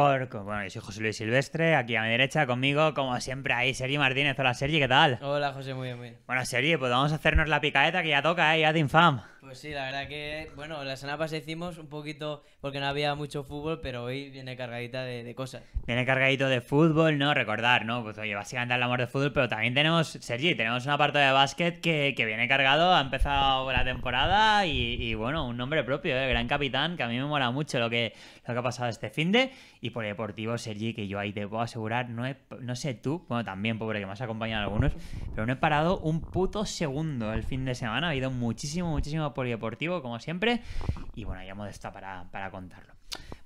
Bueno, yo soy José Luis Silvestre, aquí a mi derecha conmigo, como siempre, ahí Sergi Martínez. Hola Sergi, ¿qué tal? Hola José, muy bien, Bueno Sergi, pues vamos a hacernos la picaeta que ya toca, ¿eh? Ya de infam. Pues sí, la verdad que, bueno, la semana pasada hicimos un poquito porque no había mucho fútbol, pero hoy viene cargadita de, cosas. Viene cargadito de fútbol, ¿no? Recordar, ¿no? Pues oye, básicamente el amor de fútbol, pero también tenemos, Sergi, tenemos un apartado de básquet que, viene cargado, ha empezado la temporada y, y bueno, un nombre propio, ¿eh? Gran capitán, que a mí me mola mucho lo que, lo que ha pasado este fin de. Y por deportivo, Sergi, que yo ahí te puedo asegurar, no, sé tú, bueno, también, pobre, que me has acompañado algunos, pero no he parado un puto segundo el fin de semana. Ha habido muchísimo, muchísimo polideportivo, como siempre. Y bueno, ya hemos estado para, para contarlo.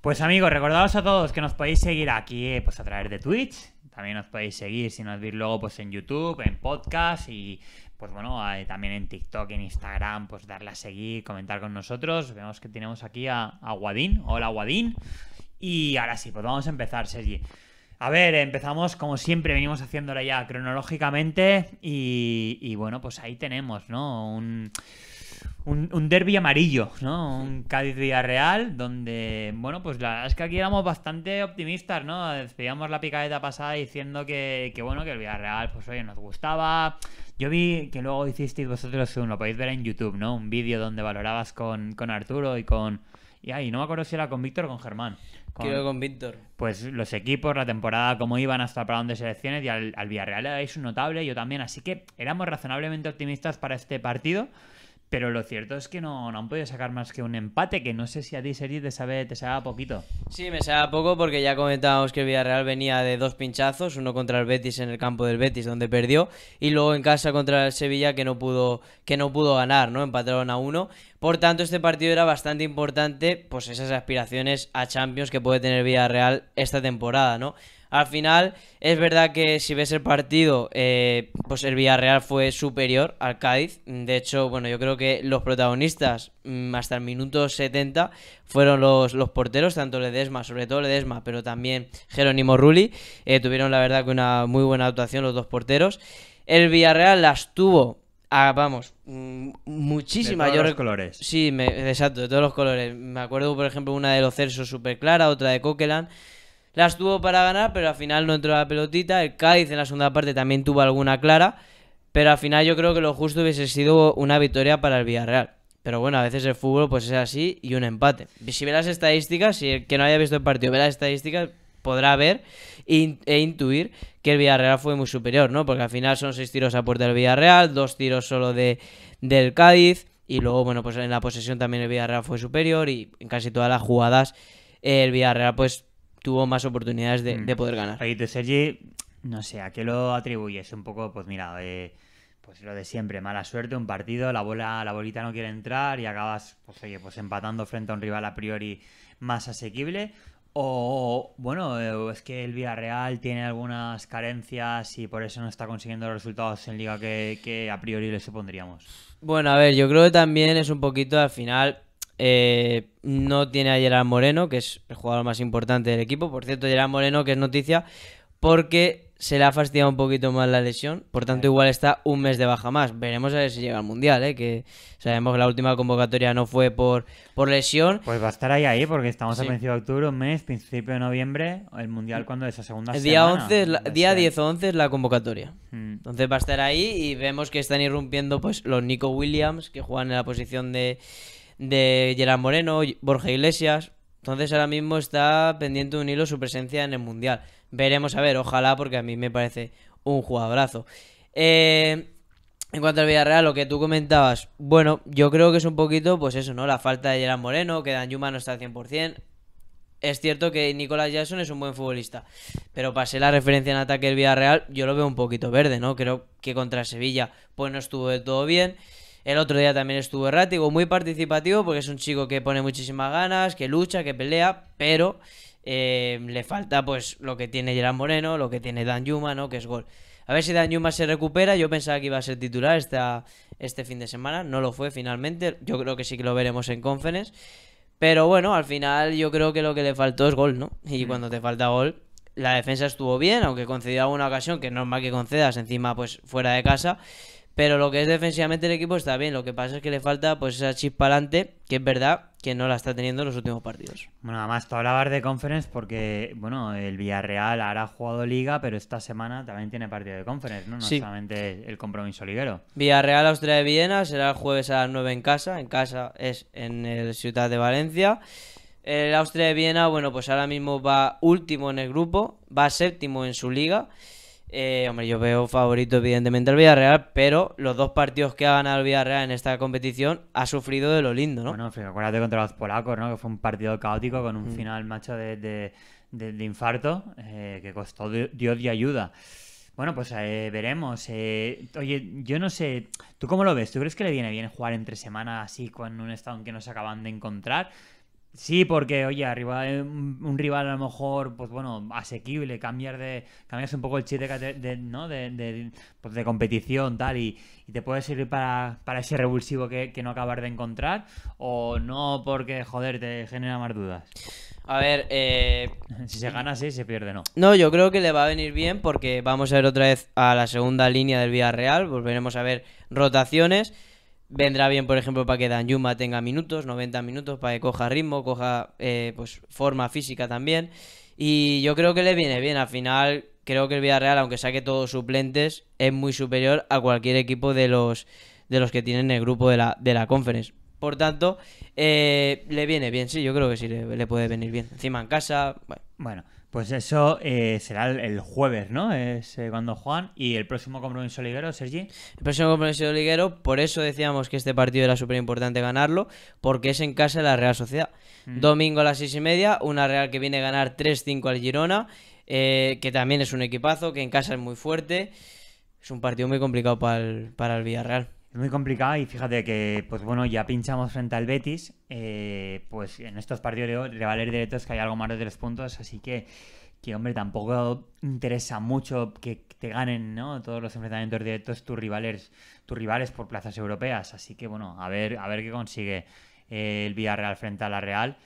Pues amigos, recordados a todos que nos podéis seguir aquí eh, pues a través de Twitch, también nos podéis seguir si nos veis luego pues en YouTube, en podcast y pues bueno, también en TikTok, en Instagram, pues darle a seguir, comentar con nosotros. Vemos que tenemos aquí a, a Hola, Guadín. Y ahora sí, pues vamos a empezar, Sergi. A ver, empezamos como siempre, venimos ahora ya cronológicamente. Y, bueno, pues ahí tenemos, ¿no? Un, un, derby amarillo, ¿no? Un Cádiz Villarreal, donde, bueno, pues la verdad es que aquí éramos bastante optimistas, ¿no? Despedíamos la picadeta pasada diciendo que, que bueno, que el Villarreal, pues oye, nos gustaba yo vi que luego hicisteis vosotros lo podéis ver en YouTube, ¿no? Un vídeo donde valorabas con, con Arturo y con... Y ahí, no me acuerdo si era con Víctor o con Germán. Con, con Víctor. Pues los equipos, la temporada, cómo iban hasta para donde selecciones y al, Villarreal es un notable, yo también. Así que éramos razonablemente optimistas para este partido. Pero lo cierto es que no, no han podido sacar más que un empate, que no sé si a ti, Seri, te sabe, te sabe poquito. Sí, me sabe poco porque ya comentábamos que el Villarreal venía de dos pinchazos, uno contra el Betis en el campo del Betis, donde perdió, y luego en casa contra el Sevilla, que no pudo, que no pudo ganar, ¿no? Empataron a uno. Por tanto, este partido era bastante importante, pues esas aspiraciones a Champions que puede tener Villarreal esta temporada, ¿no? Al final, es verdad que si ves el partido, eh, pues el Villarreal fue superior al Cádiz. De hecho, bueno, yo creo que los protagonistas mm, hasta el minuto 70 fueron los, los porteros, tanto Ledesma, sobre todo Ledesma, pero también Jerónimo Rulli. Eh, tuvieron la verdad que una muy buena actuación los dos porteros. El Villarreal las tuvo vamos, mm, muchísimas. De todos los colores. Sí, me, exacto, de todos los colores. Me acuerdo, por ejemplo, una de los Cersos super clara, otra de Coquelan. Las tuvo para ganar, pero al final no entró la pelotita. El Cádiz en la segunda parte también tuvo alguna clara. Pero al final yo creo que lo justo hubiese sido una victoria para el Villarreal. Pero bueno, a veces el fútbol pues es así y un empate. Si ve las estadísticas, si el que no haya visto el partido ve las estadísticas, podrá ver e, e intuir que el Villarreal fue muy superior, ¿no? Porque al final son seis tiros a puerta del Villarreal, dos tiros solo de, del Cádiz. Y luego, bueno, pues en la posesión también el Villarreal fue superior y en casi todas las jugadas el Villarreal pues tuvo más oportunidades de, mm. poder ganar. Ahí Sergi, no sé, ¿a qué lo atribuyes? Un poco, pues mira, eh, pues lo de siempre, mala suerte, un partido, la bola, la bolita no quiere entrar y acabas, pues pues empatando frente a un rival a priori más asequible. O, bueno, eh, es que el Villarreal tiene algunas carencias y por eso no está consiguiendo los resultados en liga que, que a priori le supondríamos. Bueno, a ver, yo creo que también es un poquito al final eh, no tiene a Gerard Moreno, que es el jugador más importante del equipo. Por cierto, Gerard Moreno, que es noticia, porque se le ha fastidiado un poquito más la lesión. Por tanto, igual está un mes de baja más. Veremos a ver si llega al Mundial, ¿eh? que sabemos que la última convocatoria no fue por, por lesión. Pues va a estar ahí, ahí, porque estamos a principio de octubre, un mes, principio de noviembre, el Mundial mm. cuando es la segunda día semana. 11 día 10 o 11 es la convocatoria. Mm. Entonces va a estar ahí y vemos que están irrumpiendo pues los Nico Williams, que juegan en la posición de de Gerard Moreno, Borja Iglesias. Entonces ahora mismo está pendiente un hilo su presencia en el Mundial. Veremos a ver, ojalá, porque a mí me parece un jugadorazo. Eh, en cuanto al Villarreal, lo que tú comentabas, bueno, yo creo que es un poquito, pues eso, ¿no? La falta de Gerard Moreno, que Dan Yuma no está al 100%. Es cierto que Nicolás Jackson es un buen futbolista, pero pasé la referencia en ataque del Villarreal, yo lo veo un poquito verde, ¿no? Creo que contra Sevilla, pues no estuvo de todo bien. El otro día también estuvo errático, muy participativo, porque es un chico que pone muchísimas ganas, que lucha, que pelea, pero eh, le falta pues lo que tiene Gerard Moreno, lo que tiene Dan Yuma, ¿no? Que es gol. A ver si Dan Yuma se recupera. Yo pensaba que iba a ser titular esta, este fin de semana. No lo fue finalmente. Yo creo que sí que lo veremos en conference. Pero bueno, al final yo creo que lo que le faltó es gol, ¿no? Y mm. cuando te falta gol, la defensa estuvo bien, aunque concedió alguna ocasión, que es normal que concedas encima pues fuera de casa. Pero lo que es defensivamente el equipo está bien. Lo que pasa es que le falta pues esa chispa adelante, que es verdad que no la está teniendo en los últimos partidos. Bueno, además tú hablabas de conference porque, bueno, el Villarreal ahora ha jugado liga, pero esta semana también tiene partido de conference, ¿no? solamente el compromiso liguero. Villarreal Austria de Viena será el jueves a las 9 en casa. En casa es en el Ciudad de Valencia. El Austria de Viena, bueno, pues ahora mismo va último en el grupo, va séptimo en su liga. Eh, hombre, yo veo favorito evidentemente al Villarreal, pero los dos partidos que ha ganado el Villarreal en esta competición ha sufrido de lo lindo, ¿no? Bueno, acuérdate contra los polacos, ¿no? Que fue un partido caótico con un mm. final, macho, de, de, infarto eh, que costó Dios y ayuda. Bueno, pues eh, veremos. Eh, oye, yo no sé, ¿tú cómo lo ves? ¿Tú crees que le viene bien jugar entre semana así con un estado en que no se acaban de encontrar? Sí, porque, oye, arriba eh, un, rival a lo mejor, pues bueno, asequible, cambiar de, un poco el chiste de, ¿no? De, pues competición, tal, y, te puede servir para, para ese revulsivo que, no acabas de encontrar, o no porque, joder, te genera más dudas. A ver, eh, si se gana, sí, se pierde, no. No, yo creo que le va a venir bien porque vamos a ver otra vez a la segunda línea del Villarreal, volveremos a ver rotaciones. Vendrá bien, por ejemplo, para que Dan Yuma tenga minutos, 90 minutos, para que coja ritmo, coja eh, pues forma física también. Y yo creo que le viene bien. Al final, creo que el Villarreal, aunque saque todos suplentes, es muy superior a cualquier equipo de los, de los que tienen el grupo de la, de la conference. Por tanto, eh, le viene bien, sí, yo creo que sí, le, puede venir bien. Encima en casa, bueno. Pues eso eh, será el, jueves, ¿no? Es eh, cuando Juan. ¿Y el próximo compromiso liguero, Sergi? El próximo compromiso liguero, por eso decíamos que este partido era súper importante ganarlo, porque es en casa de la Real Sociedad. Mm. Domingo a las seis y media, una Real que viene a ganar 3-5 al Girona, eh, que también es un equipazo, que en casa es muy fuerte. Es un partido muy complicado para el, para el Villarreal. Es muy complicado y fíjate que, pues bueno, ya pinchamos frente al Betis. Eh, pues en estos partidos de valer directos que hay algo más de tres puntos, así que, que hombre, tampoco interesa mucho que te ganen ¿no? todos los enfrentamientos directos tus rivales, tus rivales por plazas europeas. Así que bueno, a ver, a ver qué consigue eh, el Villarreal frente a la Real.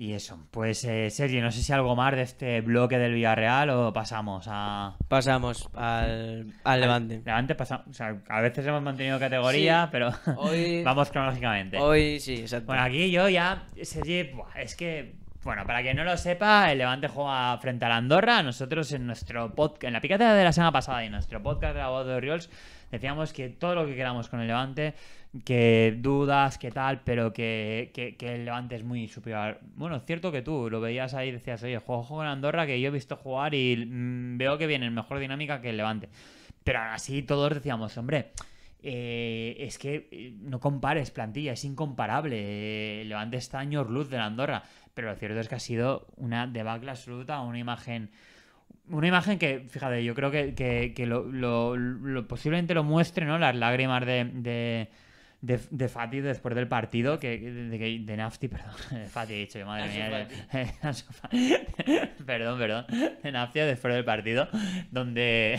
Y eso, pues eh, Sergio, no sé si algo más de este bloque del Villarreal o pasamos a... Pasamos al, Levante. Levante pasamos, o sea, a veces hemos mantenido categoría, pero hoy... vamos cronológicamente. Hoy sí, exacto. Bueno, aquí yo ya, Sergio, es que, bueno, para quien no lo sepa, el Levante juega frente a la Andorra. Nosotros en nuestro podcast, en la pícata de la semana pasada y en nuestro podcast de la voz de Orioles, decíamos que todo lo que queramos con el Levante que dudas, que tal, pero que, el Levante es muy superior. Bueno, es cierto que tú lo veías ahí y decías, oye, juego con Andorra que yo he visto jugar y mm, veo que viene en mejor dinámica que el Levante. Pero así todos decíamos, hombre, eh, es que eh, no compares plantilla, es incomparable. Eh, Levante está año luz de Andorra. Pero lo cierto es que ha sido una debacle absoluta, una imagen una imagen que, fíjate, yo creo que, lo, posiblemente lo muestre, ¿no? Las lágrimas de, de, de Fati después del partido, que, de, Nafti, perdón, de Fati he dicho, madre mía, eh, perdón, perdón, de Nafti después del partido, donde,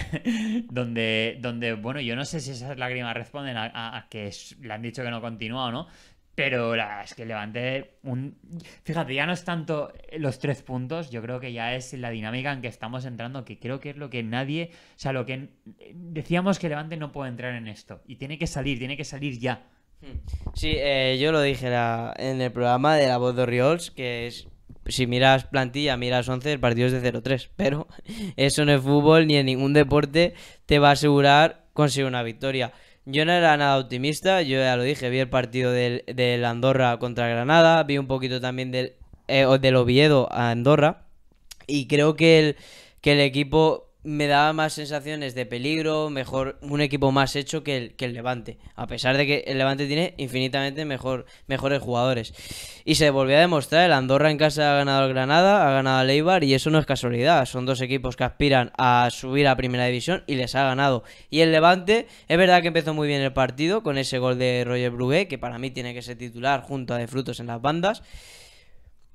donde, donde, bueno, yo no sé si esas lágrimas responden a, a que le han dicho que no continúa o no, pero es que Levante, un... fíjate, ya no es tanto los tres puntos, yo creo que ya es la dinámica en que estamos entrando, que creo que es lo que nadie, o sea, lo que decíamos que Levante no puede entrar en esto, y tiene que salir, tiene que salir ya. Hmm. Sí, eh, yo lo dije en el programa de La Voz de Riols que es, si miras plantilla, miras 11, partidos de 0-3, pero eso no es fútbol ni en ningún deporte te va a asegurar conseguir una victoria. Yo no era nada optimista, yo ya lo dije, vi el partido del, Andorra contra Granada, vi un poquito también del, eh, del Oviedo a Andorra y creo que el, que el equipo me daba más sensaciones de peligro, mejor un equipo más hecho que el, que el Levante, a pesar de que el Levante tiene infinitamente mejor, mejores jugadores. Y se volvió a demostrar, el Andorra en casa ha ganado al Granada, ha ganado al Eibar y eso no es casualidad, son dos equipos que aspiran a subir a Primera División y les ha ganado. Y el Levante, es verdad que empezó muy bien el partido con ese gol de Roger Brugué, que para mí tiene que ser titular junto a De Frutos en las bandas.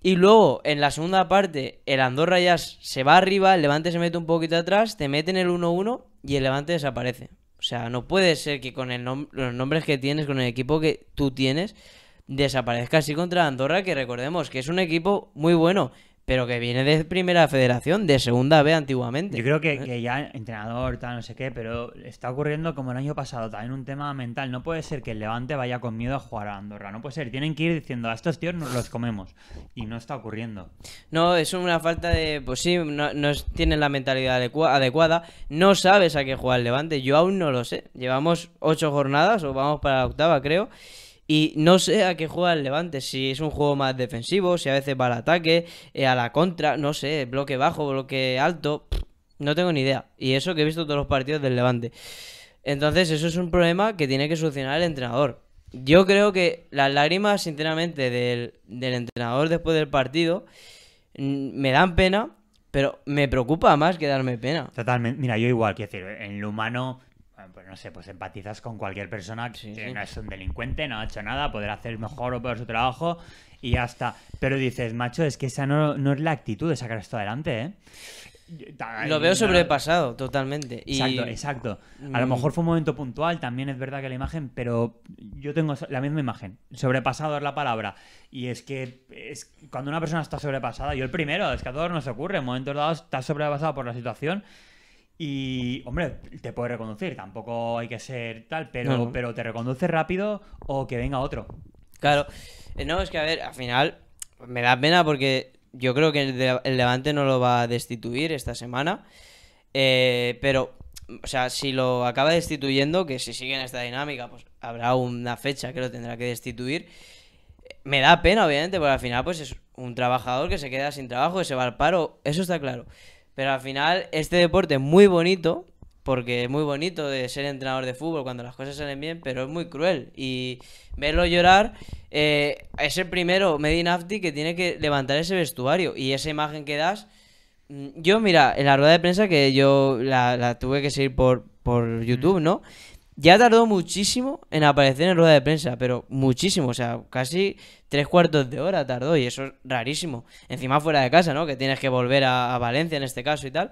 Y luego, en la segunda parte, el Andorra ya se va arriba, el Levante se mete un poquito atrás, te meten el 1-1 y el Levante desaparece. O sea, no puede ser que con el los nombres que tienes, con el equipo que tú tienes, desaparezca así contra Andorra, que recordemos que es un equipo muy bueno pero que viene de primera federación, de segunda B antiguamente. Yo creo ¿Eh? que, ya entrenador, tal, no sé qué, pero está ocurriendo como el año pasado, también un tema mental. No puede ser que el Levante vaya con miedo a jugar a Andorra, no puede ser. Tienen que ir diciendo, a estos tíos nos los comemos. Y no está ocurriendo. No, es una falta de, pues sí, no, no tienen la mentalidad adecuada, no sabes a qué jugar el Levante, yo aún no lo sé. Llevamos ocho jornadas o vamos para la octava, creo. Y no sé a qué juega el Levante, si es un juego más defensivo, si a veces va al ataque, eh, a la contra, no sé, bloque bajo, bloque alto, no tengo ni idea. Y eso que he visto todos los partidos del Levante. Entonces, eso es un problema que tiene que solucionar el entrenador. Yo creo que las lágrimas, sinceramente, del, del entrenador después del partido mm, me dan pena, pero me preocupa más que darme pena. Totalmente. Mira, yo igual, quiero decir, en lo humano pues no sé, pues empatizas con cualquier persona que no es un delincuente, no ha hecho nada, poder hacer mejor o peor su trabajo y ya está. Pero dices, macho, es que esa no, es la actitud de sacar esto adelante, ¿eh? Lo veo sobrepasado, totalmente. Exacto, exacto. A lo mm. mejor fue un momento puntual, también es verdad que la imagen, pero yo tengo la misma imagen. Sobrepasado es la palabra. Y es que es, cuando una persona está sobrepasada, yo el primero, es que a todos nos ocurre, en momentos dados estás sobrepasado por la situación y, hombre, te puede reconducir, tampoco hay que ser tal, pero, pero te reconduce rápido o que venga otro. Claro, eh, no, es que a ver, al final me da pena porque yo creo que el, Levante no lo va a destituir esta semana, eh, pero, o sea, si lo acaba destituyendo, que si sigue en esta dinámica, pues habrá una fecha que lo tendrá que destituir. Me da pena, obviamente, porque al final pues es un trabajador que se queda sin trabajo, que se va al paro, eso está claro. Pero al final, este deporte es muy bonito, porque es muy bonito de ser entrenador de fútbol cuando las cosas salen bien, pero es muy cruel. Y verlo llorar eh, es el primero, Medinafti, que tiene que levantar ese vestuario y esa imagen que das. Mm, yo, mira, en la rueda de prensa que yo la, tuve que seguir por, por YouTube, ¿no? Ya tardó muchísimo en aparecer en rueda de prensa, pero muchísimo, o sea, casi tres cuartos de hora tardó y eso es rarísimo. Encima fuera de casa, ¿no? Que tienes que volver a, Valencia en este caso y tal.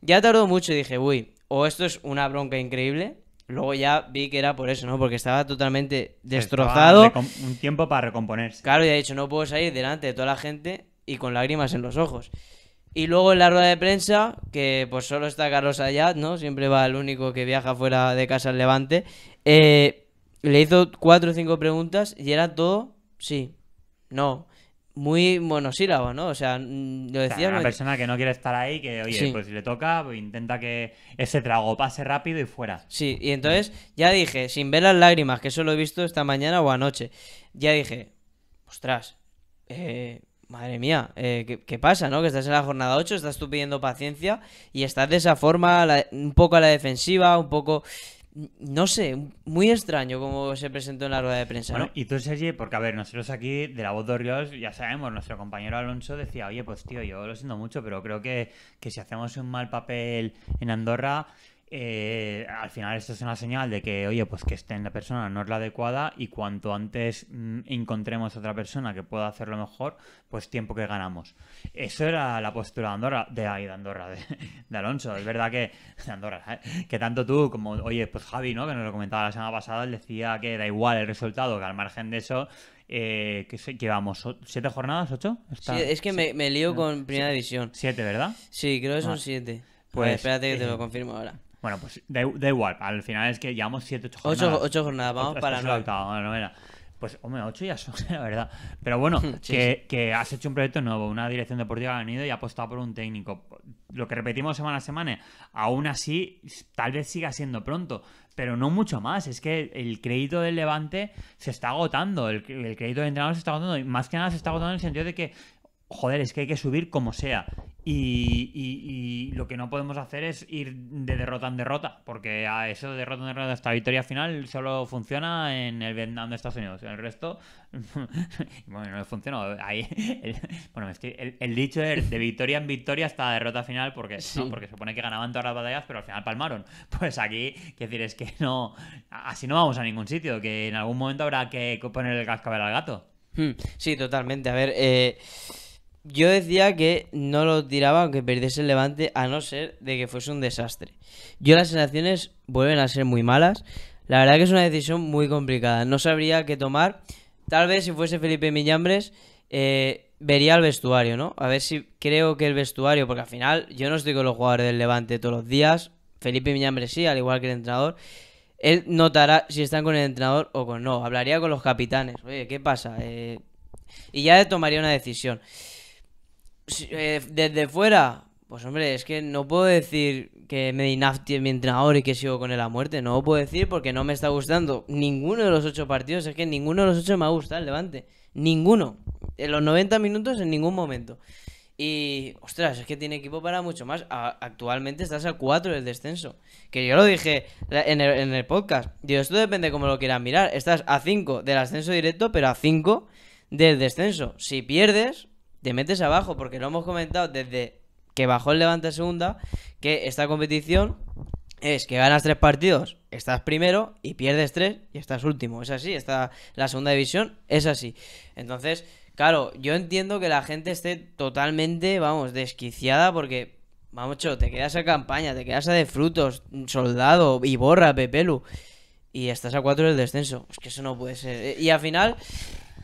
Ya tardó mucho y dije, uy, o esto es una bronca increíble, Luego ya vi que era por eso, ¿no? Porque estaba totalmente destrozado. un tiempo para recomponerse. Claro, ya he dicho, no puedo salir delante de toda la gente y con lágrimas en los ojos. Y luego en la rueda de prensa, que pues solo está Carlos allá, ¿no? Siempre va el único que viaja fuera de casa al Levante. Eh, le hizo cuatro o cinco preguntas y era todo sí, no. Muy monosílabo, ¿no? O sea, mm, lo decía. una persona que no quiere estar ahí, que oye, pues si le toca, pues intenta que ese trago pase rápido y fuera. Sí, y entonces ya dije, sin ver las lágrimas, que eso lo he visto esta mañana o anoche, ya dije, ostras, eh, Madre mía, eh, ¿qué, pasa, no? Que estás en la jornada 8, estás tú pidiendo paciencia y estás de esa forma, un poco a la defensiva, un poco. No sé, muy extraño como se presentó en la rueda de prensa. Bueno, y tú, Sergi, porque a ver, nosotros aquí de la voz de Ríos, ya sabemos, nuestro compañero Alonso decía, oye, pues tío, yo lo siento mucho, pero creo que, que si hacemos un mal papel en Andorra, eh, al final esto es una señal de que, oye, pues que esté en la persona no es la adecuada y cuanto antes mm, encontremos otra persona que pueda hacerlo mejor, pues tiempo que ganamos. Eso era la postura de Andorra, de ahí, de Andorra, de, Alonso. Es verdad que, de Andorra, ¿eh? que tanto tú como, oye, pues Javi, ¿no? Que nos lo comentaba la semana pasada, él decía que da igual el resultado, que al margen de eso, eh, llevamos que, ¿siete jornadas? ¿Ocho? es que me, lío con Primera División. Siete, ¿verdad? Sí, creo que son siete. Pues, espérate que te lo confirmo ahora. Bueno, pues da, igual. Al final es que llevamos 7, 8 jornadas. ocho jornadas, vamos para la Pues, hombre, 8 ya son, la verdad. Pero bueno, que, has hecho un proyecto nuevo, una dirección deportiva ha venido y ha apostado por un técnico. Lo que repetimos semana a semana, aún así, tal vez siga siendo pronto, pero no mucho más. Es que el crédito del Levante se está agotando, el, el crédito del entrenador se está agotando, y más que nada se está agotando en el sentido de que joder, es que hay que subir como sea. Y, lo que no podemos hacer es ir de derrota en derrota, porque a eso de derrota en derrota hasta victoria final solo funciona en el Vietnam de Estados Unidos. En el resto, bueno, no funciona. Ahí, el, bueno, el, dicho es de victoria en victoria hasta derrota final, porque, porque se supone que ganaban todas las batallas, pero al final palmaron. Pues aquí, que decir, es que no, así no vamos a ningún sitio, que en algún momento habrá que poner el cascabel al gato. Hmm, sí, totalmente. A ver, eh yo decía que no lo tiraba aunque perdiese el Levante, a no ser de que fuese un desastre. Yo las sensaciones vuelven a ser muy malas. La verdad que es una decisión muy complicada. No sabría qué tomar. Tal vez si fuese Felipe Millambres, eh, vería el vestuario, ¿no? A ver si creo que el vestuario, porque al final yo no estoy con los jugadores del Levante todos los días. Felipe Millambres sí, al igual que el entrenador. Él notará si están con el entrenador o con no. Hablaría con los capitanes. Oye, ¿qué pasa? Eh, y ya tomaría una decisión. Eh, desde fuera, pues hombre, es que no puedo decir que Medinafti es mi entrenador y que sigo con él a muerte. No lo puedo decir porque no me está gustando ninguno de los ocho partidos. Es que ninguno de los ocho me ha gustado el Levante. Ninguno. En los 90 minutos en ningún momento. Y, ostras, es que tiene equipo para mucho más. actualmente estás a 4 del descenso. Que yo lo dije en el, podcast. Digo, esto depende cómo lo quieras mirar. Estás a 5 del ascenso directo, pero a 5 del descenso. Si pierdes, te metes abajo, porque lo hemos comentado desde que bajó el Levante segunda, que esta competición es que ganas tres partidos, estás primero y pierdes tres y estás último. Es así, está la segunda división, es así. Entonces, claro, yo entiendo que la gente esté totalmente, vamos, desquiciada porque, vamos, cho, te quedas a campaña, te quedas a de frutos, soldado, borra, Pepelu, y estás a cuatro del descenso. Es que eso no puede ser. Y al final,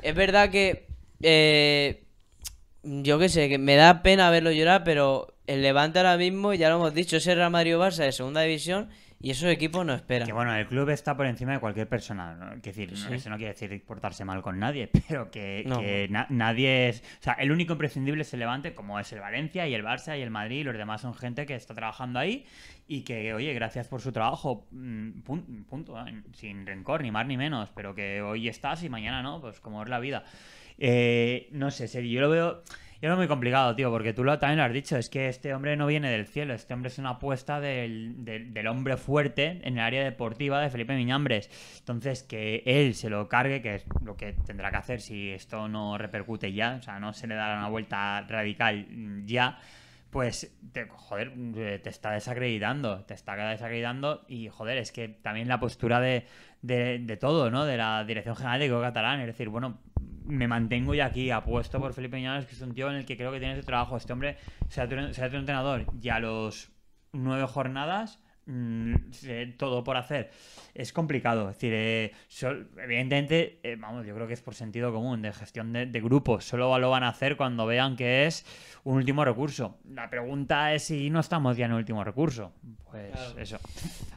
es verdad que... Eh, yo qué sé, que me da pena verlo llorar, pero el Levante ahora mismo, ya lo hemos dicho, es el Real Barça de segunda división y esos equipos no esperan. Que bueno, el club está por encima de cualquier persona. decir, eso no quiere decir portarse mal con nadie, pero que, nadie es. O sea, el único imprescindible es el Levante, como es el Valencia y el Barça y el Madrid, y los demás son gente que está trabajando ahí y que, oye, gracias por su trabajo, mm, punto, ¿eh? sin rencor, ni más ni menos, pero que hoy estás y mañana no, pues como es la vida. Eh, no sé, Sergio yo lo veo... Yo lo muy complicado, tío, porque tú lo, también lo has dicho, es que este hombre no viene del cielo, este hombre es una apuesta del, del, hombre fuerte en el área deportiva de Felipe Miñambres. Entonces, que él se lo cargue, que es lo que tendrá que hacer si esto no repercute ya, o sea, no se le dará una vuelta radical ya, pues, te, joder, te está desacreditando, te está desacreditando y, joder, es que también la postura de, de todo, ¿no? De la Dirección General de Catalán, es decir, bueno, me mantengo ya aquí, apuesto por Felipe Viñales... que es un tío en el que creo que tiene ese trabajo. Este hombre se ha, entrenador y a los nueve jornadas Mm, todo por hacer. Es complicado. Es decir, eh, evidentemente, eh, vamos, yo creo que es por sentido común, de gestión de, grupos. Solo lo van a hacer cuando vean que es un último recurso. La pregunta es si no estamos ya en el último recurso. Pues eso.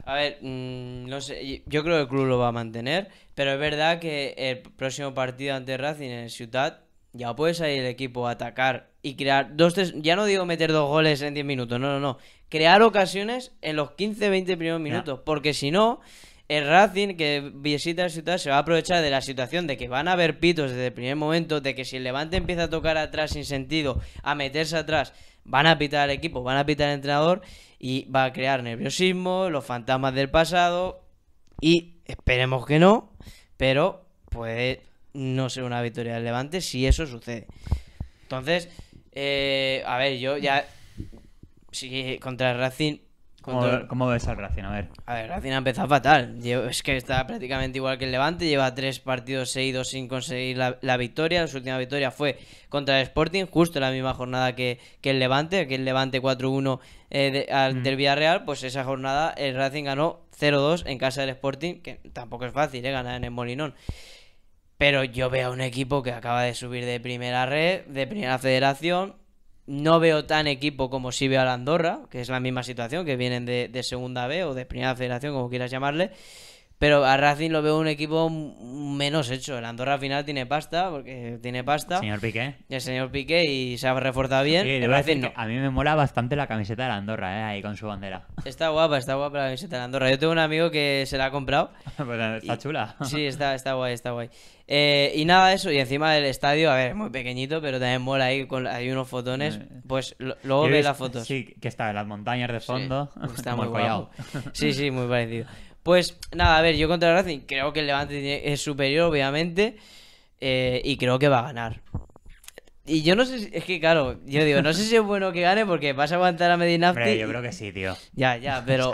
A ver, mm, no sé, yo creo que el club lo va a mantener, pero es verdad que el próximo partido ante Racing en Ciudad ya puedes salir el equipo a atacar y crear dos, tres, ya no digo meter dos goles en 10 minutos, no, no, no, crear ocasiones en los 15, 20 primeros minutos. Porque si no, el Racing que visita la ciudad se va a aprovechar de la situación de que van a haber pitos desde el primer momento, de que si el Levante empieza a tocar atrás sin sentido, a meterse atrás, van a pitar al equipo, van a pitar al entrenador y va a crear nerviosismo, los fantasmas del pasado y esperemos que no, pero puede no ser una victoria del Levante si eso sucede. Entonces, eh, a ver, yo ya Sí, contra el Racing. ¿Cómo, ves al Racing? A ver. A ver, Racing ha empezado fatal. Es que está prácticamente igual que el Levante. Lleva tres partidos seguidos sin conseguir la, victoria. Su última victoria fue contra el Sporting, justo en la misma jornada que, el Levante. Que el Levante 4-1 eh, mm. del Villarreal. Pues esa jornada el Racing ganó 0-2 en casa del Sporting. Que tampoco es fácil, ¿eh? Ganar en el Molinón. Pero yo veo a un equipo que acaba de subir de primera red, de primera federación, no veo tan equipo como si veo a Andorra, que es la misma situación, que vienen de, de segunda B o de primera federación, como quieras llamarle. Pero a Racing lo veo un equipo menos hecho. El Andorra al final tiene pasta, porque tiene pasta. El señor Piqué. El señor Piqué y se ha reforzado bien. A mí me mola bastante la camiseta de la Andorra, eh, ahí con su bandera. Está guapa, está guapa la camiseta de la Andorra. Yo tengo un amigo que se la ha comprado. Pues, eh, está chula. sí, está, está guay, está guay. Eh, y nada, eso. Y encima del estadio, a ver, muy pequeñito, pero también mola ahí. Con, hay unos fotones. Pues luego ve las fotos. Sí, que está en las montañas de fondo. está muy Sí, sí, muy parecido. Pues nada, a ver, yo contra el Racing creo que el Levante es superior, obviamente, eh, y creo que va a ganar. Y yo no sé, si, es que claro, yo digo, no sé si es bueno que gane porque vas a aguantar a Medinafti. yo creo que sí, tío. Ya, ya, pero.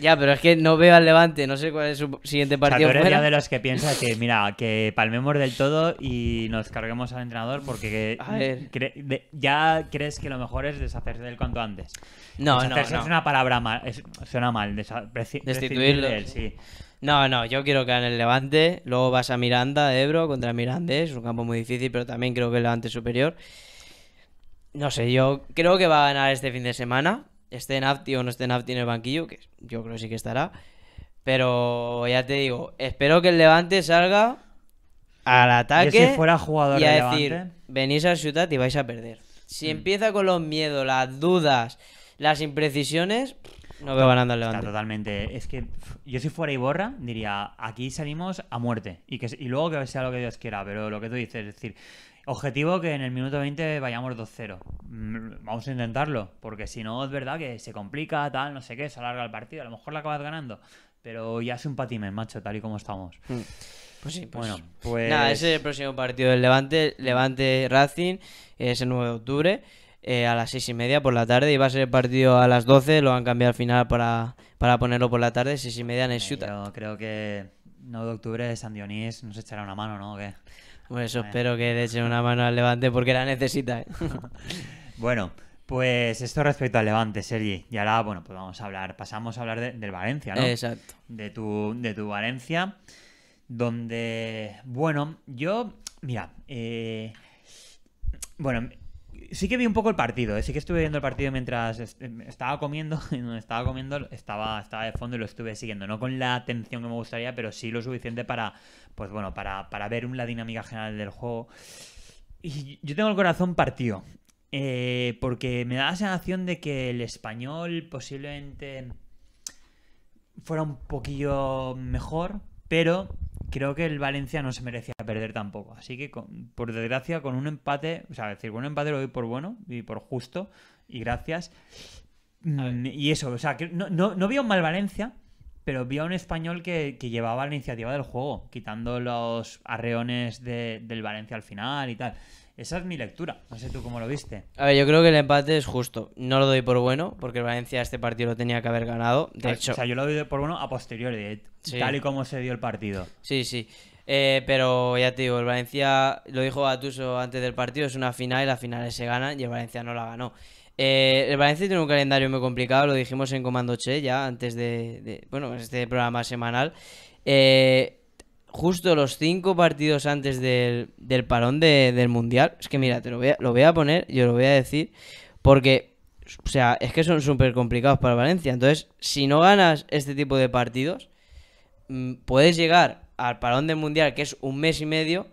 Ya, pero es que no veo al Levante, no sé cuál es su siguiente partido. O sea, de los que piensa que, mira, que palmemos del todo y nos carguemos al entrenador porque ya crees que lo mejor es deshacerse del cuanto antes. No, no, no. es una palabra mal, suena mal, destituirlo. sí. No, no, yo quiero que gane el Levante. Luego vas a Miranda, Ebro contra Miranda, Es un campo muy difícil, pero también creo que el Levante es superior. No sé, yo creo que va a ganar este fin de semana. Esté nafty o no esté Afti en el banquillo, que yo creo que sí que estará. Pero ya te digo, espero que el Levante salga al ataque. Y fuera jugador a decir, venís a Ciudad y vais a perder. Si mm. empieza con los miedos, las dudas, las imprecisiones, no veo ganando el Levante. totalmente. Es que yo si fuera Iborra diría, aquí salimos a muerte. Y, que, luego que sea lo que Dios quiera, pero lo que tú dices, es decir, objetivo que en el minuto 20 vayamos 2-0. Mm, vamos a intentarlo, porque si no es verdad que se complica, tal, no sé qué, se alarga el partido, a lo mejor la acabas ganando. Pero ya es un patimen, macho, tal y como estamos. Mm. Pues sí, pues. Bueno, pues. Nada, ese es el próximo partido del Levante, Levante Racing, es el 9 de octubre. Eh, a las seis y media por la tarde. Y va a ser el partido a las 12, lo han cambiado al final para, ponerlo por la tarde, seis y media en el shootout. creo que 9 de octubre San Dionís nos echará una mano, ¿no? Pues eso espero que le echen una mano al Levante porque la necesita. ¿eh? bueno, pues esto respecto al Levante, Sergi. Y ahora, bueno, pues vamos a hablar, pasamos a hablar del Valencia, ¿no? Exacto. De tu, de tu Valencia, donde, bueno, yo, mira, eh, bueno, sí que vi un poco el partido, ¿eh? sí que estuve viendo el partido mientras em, estaba comiendo, y estaba comiendo estaba, estaba de fondo y lo estuve siguiendo, no con la atención que me gustaría, pero sí lo suficiente para, pues bueno, para, para ver la dinámica general del juego. Y yo tengo el corazón partido, eh, porque me da la sensación de que el español posiblemente fuera un poquillo mejor, pero creo que el Valencia no se merecía perder tampoco. Así que, por desgracia, con un empate, o sea, decir, con un empate lo doy por bueno y por justo, y gracias. Mm, y eso, o sea, que no, no, vi un mal Valencia, pero vi a un español que, que, llevaba la iniciativa del juego, quitando los arreones del Valencia al final y tal. Esa es mi lectura. No sé tú cómo lo viste. A ver, yo creo que el empate es justo. No lo doy por bueno, porque Valencia este partido lo tenía que haber ganado. De hecho. O sea, yo lo doy por bueno a posteriori, eh, tal y como se dio el partido. Sí, sí. Eh, pero ya te digo, el Valencia, lo dijo Atuso antes del partido, es una final y las finales se ganan y el Valencia no la ganó. Eh, el Valencia tiene un calendario muy complicado, lo dijimos en Comando Che ya antes de, de bueno, este programa semanal. Eh, justo los cinco partidos antes del, del parón del Mundial. Es que mira, te lo voy, a, lo voy a poner, yo lo voy a decir, porque, o sea, es que son súper complicados para Valencia. Entonces, si no ganas este tipo de partidos, mm, puedes llegar al parón del Mundial, que es un mes y medio,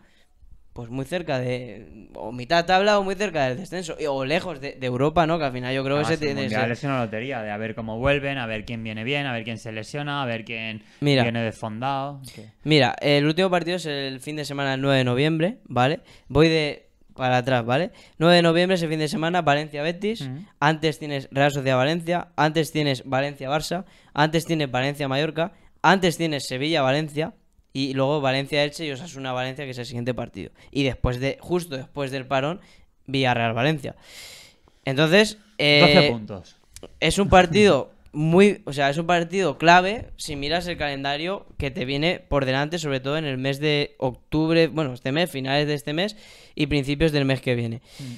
pues muy cerca de. O mitad tabla o muy cerca del descenso. O lejos de, Europa, ¿no? Que al final yo creo que se tiene. es una lotería de a ver cómo vuelven, a ver quién viene bien, a ver quién se lesiona, a ver quién Mira. viene desfondado. Mira, el último partido es el fin de semana del 9 de noviembre, ¿vale? Voy de. Para atrás, ¿vale? 9 de noviembre es el fin de semana, Valencia-Betis. Antes tienes Real Sociedad-Valencia. Antes tienes Valencia-Barça. Antes tienes Valencia-Mallorca. Antes tienes Sevilla-Valencia. Y luego Valencia-Elche y Osasuna-Valencia, que es el siguiente partido. Y después de, justo después del parón, Villarreal-Valencia. Entonces. 12 eh, puntos. Es un partido muy. O sea, es un partido clave si miras el calendario que te viene por delante, sobre todo en el mes de octubre. Bueno, este mes, finales de este mes y principios del mes que viene. Mm.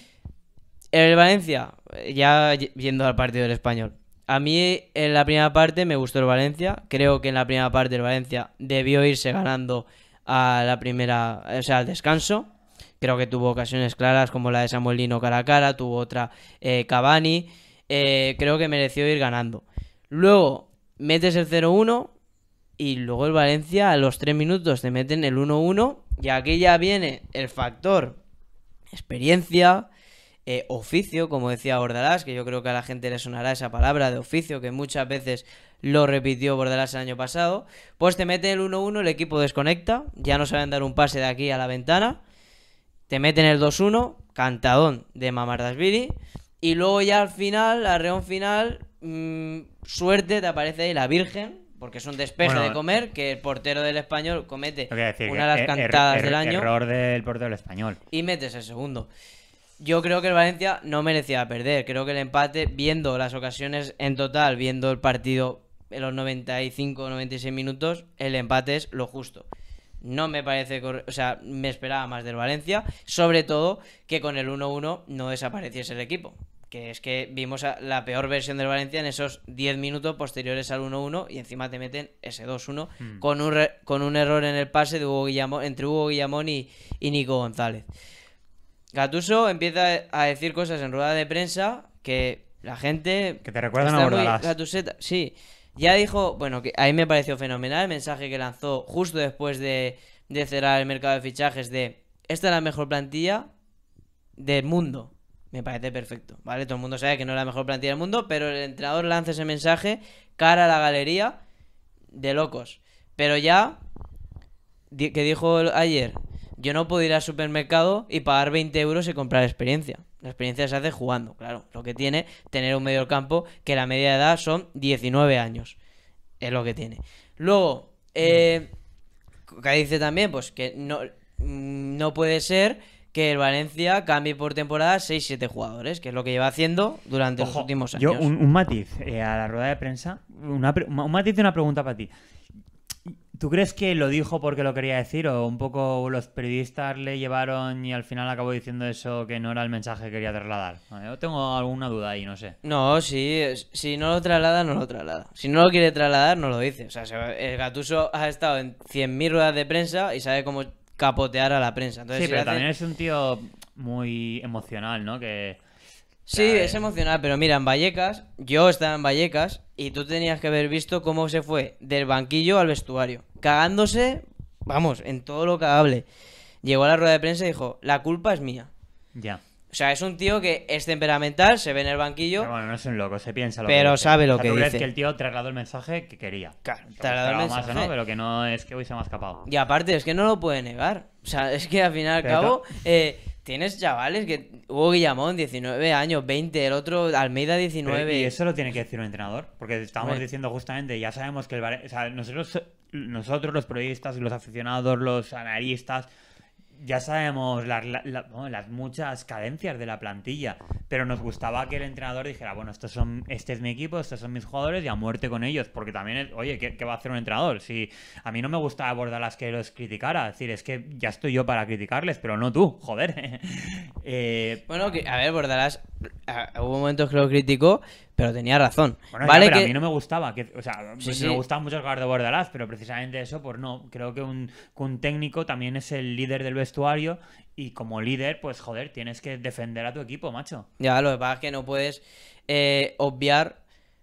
El Valencia, ya yendo al partido del español. A mí en la primera parte me gustó el Valencia. Creo que en la primera parte el Valencia debió irse ganando a la primera, o sea, al descanso. Creo que tuvo ocasiones claras como la de Samuel Lino cara a cara, tuvo otra eh, Cavani. Eh, creo que mereció ir ganando. Luego metes el 0-1 y luego el Valencia a los 3 minutos te meten el 1-1 y aquí ya viene el factor experiencia, eh, oficio, como decía Bordalás, que yo creo que a la gente le sonará esa palabra de oficio, que muchas veces lo repitió Bordalás el año pasado, pues te mete el 1-1, el equipo desconecta, ya no saben dar un pase de aquí a la ventana, te meten el 2-1, cantadón de Mamardasvili, y luego ya al final, al reón final, mm, suerte, te aparece ahí la Virgen, porque es un despeje de comer que el portero del español comete una de las er-, er-, cantadas del año. del portero español. Y metes el segundo. Yo creo que el Valencia no merecía perder. Creo que el empate, viendo las ocasiones en total, viendo el partido en los 95 96 minutos, el empate es lo justo. No me parece, o sea, me esperaba más del Valencia, sobre todo que con el 1-1 no desapareciese el equipo, que es que vimos la peor versión del Valencia en esos 10 minutos posteriores al 1-1 y encima te meten ese 2-1 hmm. con, un con un error en el pase de Hugo Guillamón, entre Hugo Guillamón y Nico González. Gatuso empieza a decir cosas en rueda de prensa que la gente. Que te recuerdan a sí. Ya dijo, bueno, que a mí me pareció fenomenal el mensaje que lanzó justo después de, cerrar el mercado de fichajes de esta es la mejor plantilla del mundo. Me parece perfecto, ¿vale? Todo el mundo sabe que no es la mejor plantilla del mundo, pero el entrenador lanza ese mensaje cara a la galería de locos. Pero ya, que dijo ayer, yo no puedo ir al supermercado y pagar 20 euros y comprar experiencia. La experiencia se hace jugando, claro. Lo que tiene tener un medio campo que la media de edad son 19 años. Es lo que tiene. Luego, eh, dice también, pues que no, mm, no puede ser que el Valencia cambie por temporada 6-7 jugadores, que es lo que lleva haciendo durante los últimos años. Yo, un, matiz eh, a la rueda de prensa, un matiz de una pregunta para ti. ¿Tú crees que lo dijo porque lo quería decir o un poco los periodistas le llevaron y al final acabó diciendo eso que no era el mensaje que quería trasladar? tengo alguna duda ahí, no sé. No, sí, si no lo traslada, no lo traslada. Si no lo quiere trasladar, no lo dice. O sea, el Gatuso ha estado en 100.000 ruedas de prensa y sabe cómo capotear a la prensa. sí, pero también es un tío muy emocional, ¿no? Que Sí, es eh, emocional, pero mira, en Vallecas, yo estaba en Vallecas y tú tenías que haber visto cómo se fue del banquillo al vestuario, cagándose, vamos, en todo lo hable Llegó a la rueda de prensa y dijo, la culpa es mía. Ya. O sea, es un tío que es temperamental, se ve en el banquillo. bueno, no es un loco, se piensa lo Pero sabe lo que dice. Es que el tío trasladó el mensaje que quería. Claro, trasladó el mensaje. Pero que no es que hoy se me ha Y aparte, es que no lo puede negar. O sea, es que al final y al cabo, eh, Tienes chavales que Hugo Guillamón, 19 años, 20, el otro Almeida, 19. y eso lo tiene que decir un entrenador, porque estamos diciendo justamente, ya sabemos que el o sea, nosotros, nosotros los periodistas, los aficionados, los analistas, ya sabemos las, muchas cadencias de la plantilla, pero nos gustaba que el entrenador dijera, bueno, estos son, este es mi equipo, estos son mis jugadores y a muerte con ellos, porque también, oye, ¿qué, va a hacer un entrenador? Si a mí no me gustaba abordar que los criticara, es decir, es que ya estoy yo para criticarles, pero no tú, joder. Eh, bueno, a ver, Bordalás hubo momentos que lo criticó, pero tenía razón. vale que... a mí no me gustaba. Que, o sea, pues sí, me gustaba mucho El de pero precisamente eso, por pues no. Creo que un, técnico también es el líder del vestuario y como líder, pues joder, tienes que defender a tu equipo, macho. Ya, lo que pasa es que no puedes eh, obviar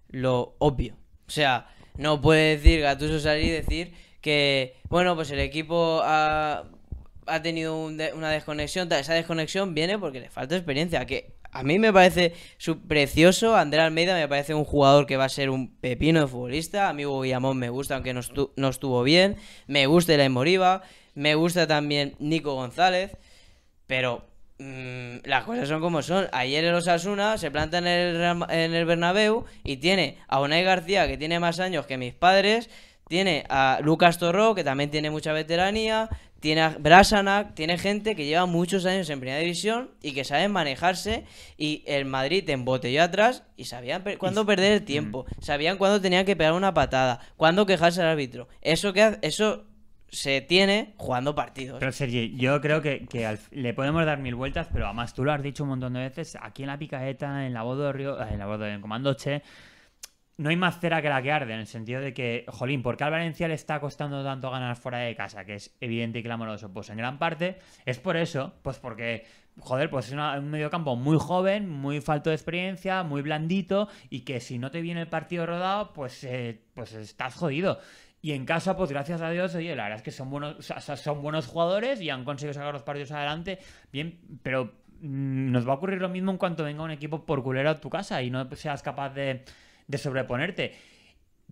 lo obvio. O sea, no puedes decir Gatuso salir y decir que, bueno, pues el equipo ha, ha tenido una desconexión. Esa desconexión viene porque le falta experiencia. Que a mí me parece precioso. André Almeida me parece un jugador que va a ser un pepino de futbolista. A mí me gusta, aunque no, estuvo bien. Me gusta la Moriba. Me gusta también Nico González. Pero mm, las cosas son como son. Ayer los Osasuna se planta en el, Bernabéu y tiene a Onay García, que tiene más años que mis padres. Tiene a Lucas Torró, que también tiene mucha veteranía tiene Brasanac, tiene gente que lleva muchos años en primera división y que sabe manejarse y el Madrid te embotelló atrás y sabían cuándo perder el tiempo, sabían cuándo tenían que pegar una patada, cuándo quejarse al árbitro. Eso que eso se tiene jugando partidos. Pero Sergi, yo creo que, le podemos dar mil vueltas, pero además tú lo has dicho un montón de veces, aquí en la picaeta, en la boda de Río, en la boda de Comandoche Comando Che, no hay más cera que la que arde, en el sentido de que, jolín, ¿por qué al Valencia le está costando tanto ganar fuera de casa? Que es evidente y clamoroso. Pues en gran parte es por eso, pues porque, joder, pues es un un mediocampo muy joven, muy falto de experiencia, muy blandito, y que si no te viene el partido rodado, pues, eh, pues estás jodido. Y en casa, pues gracias a Dios, oye, la verdad es que son buenos, son buenos jugadores y han conseguido sacar los partidos adelante. Bien, pero mm, nos va a ocurrir lo mismo en cuanto venga un equipo por culero a tu casa y no seas capaz de de sobreponerte.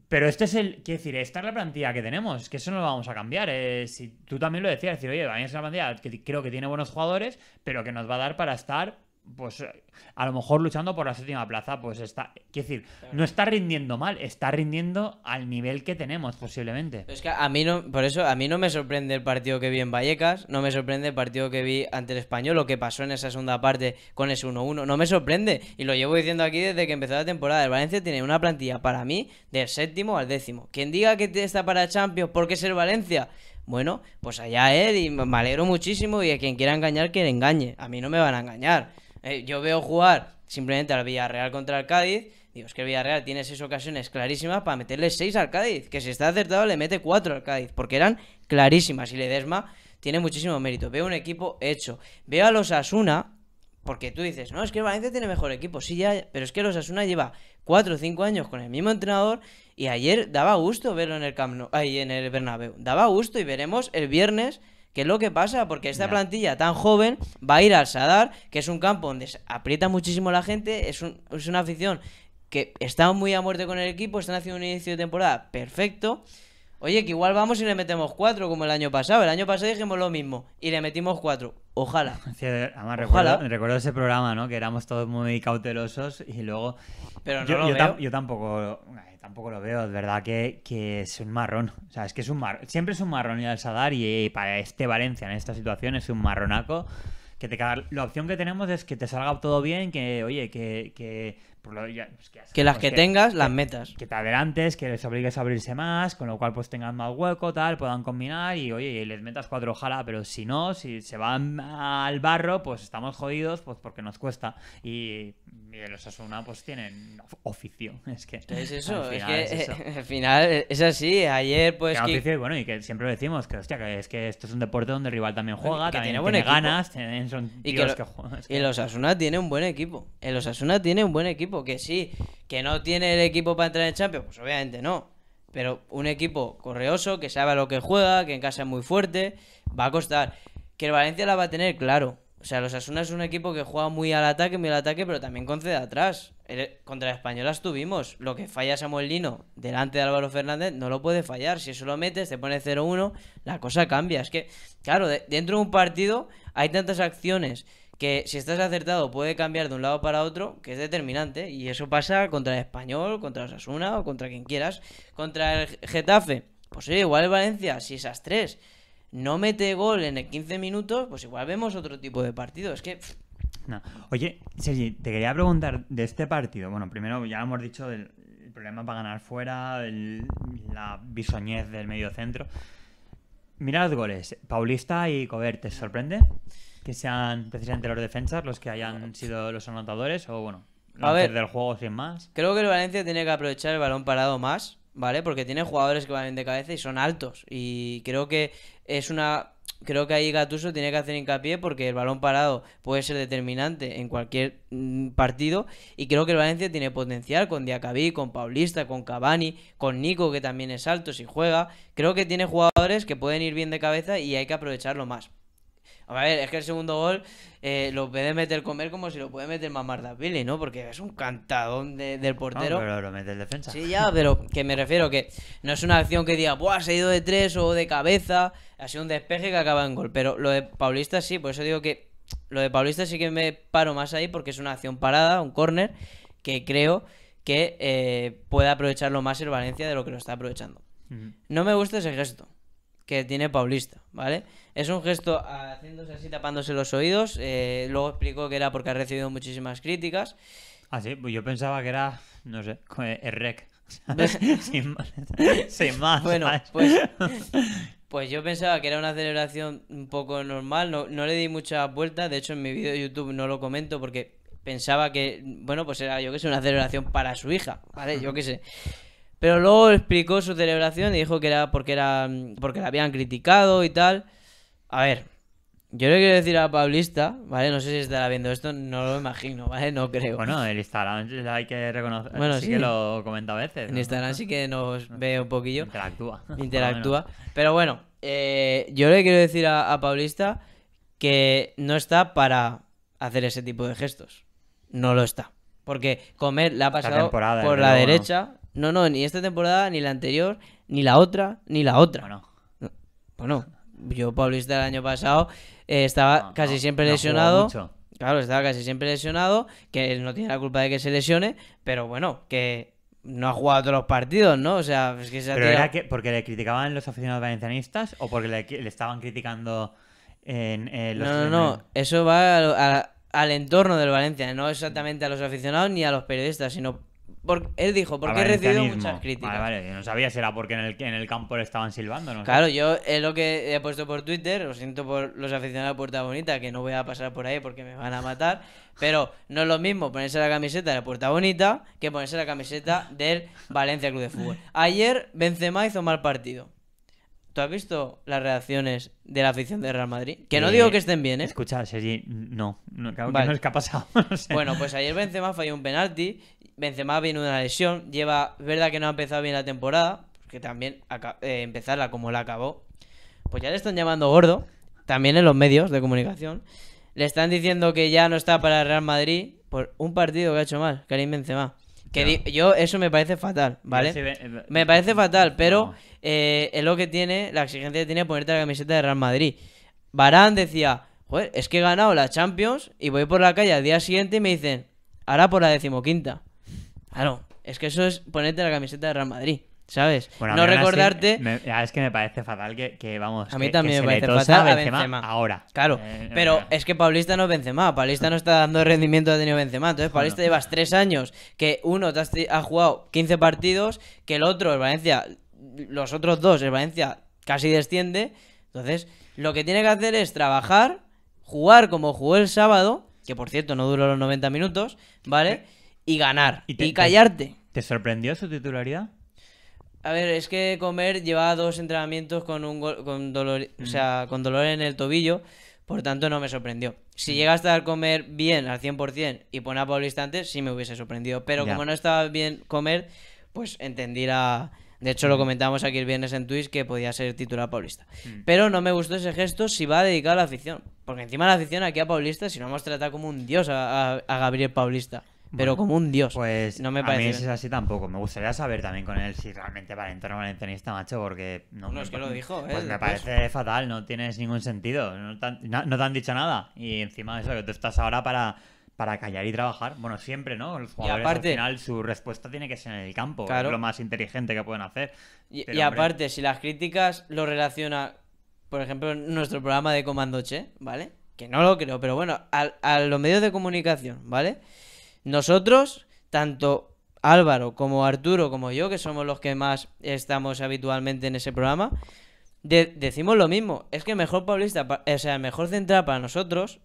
Pero este es el, quiero decir, esta es la plantilla que tenemos, que eso no lo vamos a cambiar. Eh, si tú también lo decías, decir, oye, a es una plantilla que creo que tiene buenos jugadores, pero que nos va a dar para estar pues eh, a lo mejor luchando por la séptima plaza, pues está, quiero decir, no está rindiendo mal, está rindiendo al nivel que tenemos posiblemente. Es que a mí no, por eso a mí no me sorprende el partido que vi en Vallecas, no me sorprende el partido que vi ante el español, lo que pasó en esa segunda parte con ese 1-1, no me sorprende y lo llevo diciendo aquí desde que empezó la temporada. El Valencia tiene una plantilla para mí del séptimo al décimo. Quien diga que está para Champions porque es el Valencia, bueno, pues allá Ed y me alegro muchísimo y a quien quiera engañar, que le engañe. A mí no me van a engañar. Eh, yo veo jugar simplemente al Villarreal contra el Cádiz. Digo, es que el Villarreal tiene seis ocasiones clarísimas para meterle seis al Cádiz. Que si está acertado le mete cuatro al Cádiz. Porque eran clarísimas. Y Ledesma tiene muchísimo mérito. Veo un equipo hecho. Veo a los Asuna. Porque tú dices, no, es que Valencia tiene mejor equipo. Sí, ya. Pero es que los Asuna lleva 4 o 5 años con el mismo entrenador y ayer daba gusto verlo en el Camp ahí en el Bernabéu. Daba gusto y veremos el viernes qué es lo que pasa porque esta plantilla tan joven va a ir al Sadar, que es un campo donde se aprieta muchísimo la gente, es, es una afición que está muy a muerte con el equipo, están haciendo un inicio de temporada perfecto. Oye, que igual vamos y le metemos cuatro, como el año pasado. El año pasado dijimos lo mismo y le metimos cuatro. Ojalá. además, Recuerdo, ese programa, ¿no? Que éramos todos muy cautelosos y luego. Pero no lo veo. yo tampoco, eh, tampoco lo veo. Es verdad que, que, es un marrón. O sea, es que es un marrón. Siempre es un marrón y al Sadar y, para este Valencia en esta situación es un marronaco que te La opción que tenemos es que te salga todo bien, que, oye, que, que pues, que, las pues que, tengas, las metas. Que te adelantes, que les obligues a abrirse más, con lo cual pues tengan más hueco, tal, puedan combinar y oye, les metas cuatro ojalá, pero si no, si se van al barro, pues estamos jodidos, pues porque nos cuesta. Y, los Asuna pues tienen oficio. Es que es eso, final, es que al final es así. Ayer pues... y bueno, y que siempre decimos, que hostia, que es que esto es un deporte donde el rival también juega, que tiene, ganas, son y que, juegan. Y que... tiene un buen equipo. El eh, Osasuna tiene un buen equipo que sí, que no tiene el equipo para entrar en Champions, pues obviamente no. Pero un equipo correoso, que sabe lo que juega, que en casa es muy fuerte, va a costar. Que el Valencia la va a tener, claro. O sea, los Asunas es un equipo que juega muy al ataque, muy al ataque, pero también concede atrás. Contra la Española tuvimos, Lo que falla Samuel Lino delante de Álvaro Fernández no lo puede fallar. Si eso lo metes, te pone 0-1, la cosa cambia. Es que, claro, dentro de un partido hay tantas acciones que si estás acertado puede cambiar de un lado para otro, que es determinante, y eso pasa contra el español, contra el Sasuna o contra quien quieras, contra el Getafe. Pues sí, igual el Valencia, si esas tres no mete gol en el 15 minutos, pues igual vemos otro tipo de partido. Es que. Oye, Sergi, te quería preguntar de este partido. Bueno, primero ya hemos dicho del, problema para ganar fuera, el, la bisoñez del medio centro. Mira los goles, Paulista y Cobert, ¿te sorprende? que sean precisamente los defensas los que hayan sido los anotadores o bueno, a ver, del juego sin más. Creo que el Valencia tiene que aprovechar el balón parado más, ¿vale? Porque tiene jugadores que bien de cabeza y son altos y creo que es una creo que ahí Gatuso tiene que hacer hincapié porque el balón parado puede ser determinante en cualquier mm, partido y creo que el Valencia tiene potencial con Diacabí, con Paulista, con Cavani, con Nico que también es alto si juega. Creo que tiene jugadores que pueden ir bien de cabeza y hay que aprovecharlo más. A ver, es que el segundo gol eh, lo puede meter comer como si lo puede meter Mamarda Pili, ¿no? Porque es un cantadón del portero. pero lo mete el defensa. Sí, ya, pero que me refiero que no es una acción que diga, ¡buah! Se ha ido de tres o de cabeza. Ha sido un despeje que acaba en gol. Pero lo de Paulista sí, por eso digo que lo de Paulista sí que me paro más ahí porque es una acción parada, un córner, que creo que eh, puede aprovecharlo más el Valencia de lo que lo está aprovechando. No me gusta ese gesto que tiene Paulista, ¿vale? Es un gesto haciéndose así, tapándose los oídos. Eh, luego explicó que era porque ha recibido muchísimas críticas. Ah, sí, pues yo pensaba que era, no sé, eh, el rec. sin, más, más. Bueno, pues, pues yo pensaba que era una celebración un poco normal, no, le di mucha vuelta. de hecho en mi vídeo de YouTube no lo comento porque pensaba que, bueno, pues era yo que sé, una celebración para su hija, ¿vale? Yo qué sé. Pero luego explicó su celebración y dijo que era porque, era mm, porque la habían criticado y tal. A ver, yo le quiero decir a Paulista, ¿vale? No sé si estará viendo esto, no lo imagino, ¿vale? No creo. Bueno, el Instagram hay que reconocer. sí, que lo comenta a veces. En Instagram sí que nos ve un poquillo. Interactúa. Interactúa. Pero bueno, eh, yo le quiero decir a, Paulista que no está para hacer ese tipo de gestos. No lo está. Porque comer la ha pasado por la derecha. No. no, ni esta temporada, ni la anterior, ni la otra, ni la otra. Bueno. no. Pues yo Paulista el año pasado eh, estaba ah, casi siempre lesionado. Claro, estaba casi siempre lesionado, que no tiene la culpa de que se lesione, pero bueno, que no ha jugado todos los partidos, ¿no? O sea, es que se ha ¿Pero era porque le criticaban los aficionados valencianistas o porque le, estaban criticando en, eh, los... No, no, no, eso va al entorno del Valencia, no exactamente a los aficionados ni a los periodistas, sino él dijo, porque he recibido muchas críticas. Vale, vale, no sabía si era porque en el, en el campo le estaban silbando, ¿no? Claro, yo es lo que he puesto por Twitter, lo siento por los aficionados de Puerta Bonita, que no voy a pasar por ahí porque me van a matar, pero no es lo mismo ponerse la camiseta de la Puerta Bonita que ponerse la camiseta del Valencia Club de Fútbol. Ayer Benzema hizo mal partido ha has visto las reacciones de la afición de Real Madrid? Que no eh, digo que estén bien, ¿eh? Escucha, Sergi, no, no es que ha pasado. Bueno, pues ayer Benzema falló un penalti, Benzema viene una lesión, lleva, verdad que no ha empezado bien la temporada, que también eh, empezarla como la acabó. Pues ya le están llamando gordo, también en los medios de comunicación. Le están diciendo que ya no está para Real Madrid por un partido que ha hecho mal, Karim Benzema. Que yo, eso me parece fatal, ¿vale? me... parece fatal, pero eh, es lo que tiene, la exigencia que tiene ponerte la camiseta de Real Madrid. Barán decía, joder, es que he ganado la Champions y voy por la calle al día siguiente y me dicen, ahora por la decimoquinta. Claro, es que eso es ponerte la camiseta de Real Madrid. ¿Sabes? no recordarte. Ah, es que, me, que me parece fatal que, vamos. A mí también me parece fatal Benzema, ahora. Claro, eh, pero es que Paulista no es Benzema. Paulista no está dando rendimiento de ha tenido Benzema. Entonces, Paulista llevas tres años que uno ha jugado 15 partidos, que el otro, el Valencia, los otros dos, el Valencia casi desciende. Entonces, lo que tiene que hacer es trabajar, jugar como jugó el sábado, que por cierto no duró los 90 minutos, ¿vale? Y ganar. Y, callarte. te, sorprendió su titularidad? A ver, es que Comer llevaba dos entrenamientos con un con dolor, o sea, mm. con dolor en el tobillo, por tanto no me sorprendió. Si mm. llega a estar Comer bien al 100% y pone a Paulista antes, sí me hubiese sorprendido, pero como no estaba bien Comer, pues entendí de hecho, lo mm. comentábamos aquí el viernes en Twitch que podía ser titular paulista. Pero no me gustó ese gesto si va dedicado a la afición. Porque encima la afición aquí a Paulista, si no a tratar como un dios a, a Gabriel Paulista pero como un dios. Pues no me parece. A mí es así tampoco. Me gustaría saber también con él si realmente para entrar a un tenista, macho, porque. No, no es que lo dijo, pues ¿eh? me parece fatal, no tienes ningún sentido. No te, han, dicho nada. Y encima de eso, que tú estás ahora para para callar y trabajar. Bueno, siempre, ¿no? aparte, al final su respuesta tiene que ser en el campo. Claro. Es lo más inteligente que pueden hacer. Y, aparte, si las críticas lo relaciona, por ejemplo, nuestro programa de Comando Che, ¿vale? Que no lo creo, pero bueno, a los medios de comunicación, ¿vale? Nosotros, tanto Álvaro como Arturo como yo, que somos los que más estamos habitualmente en ese programa, decimos lo mismo. Es que mejor paulista, o sea, mejor central para nosotros,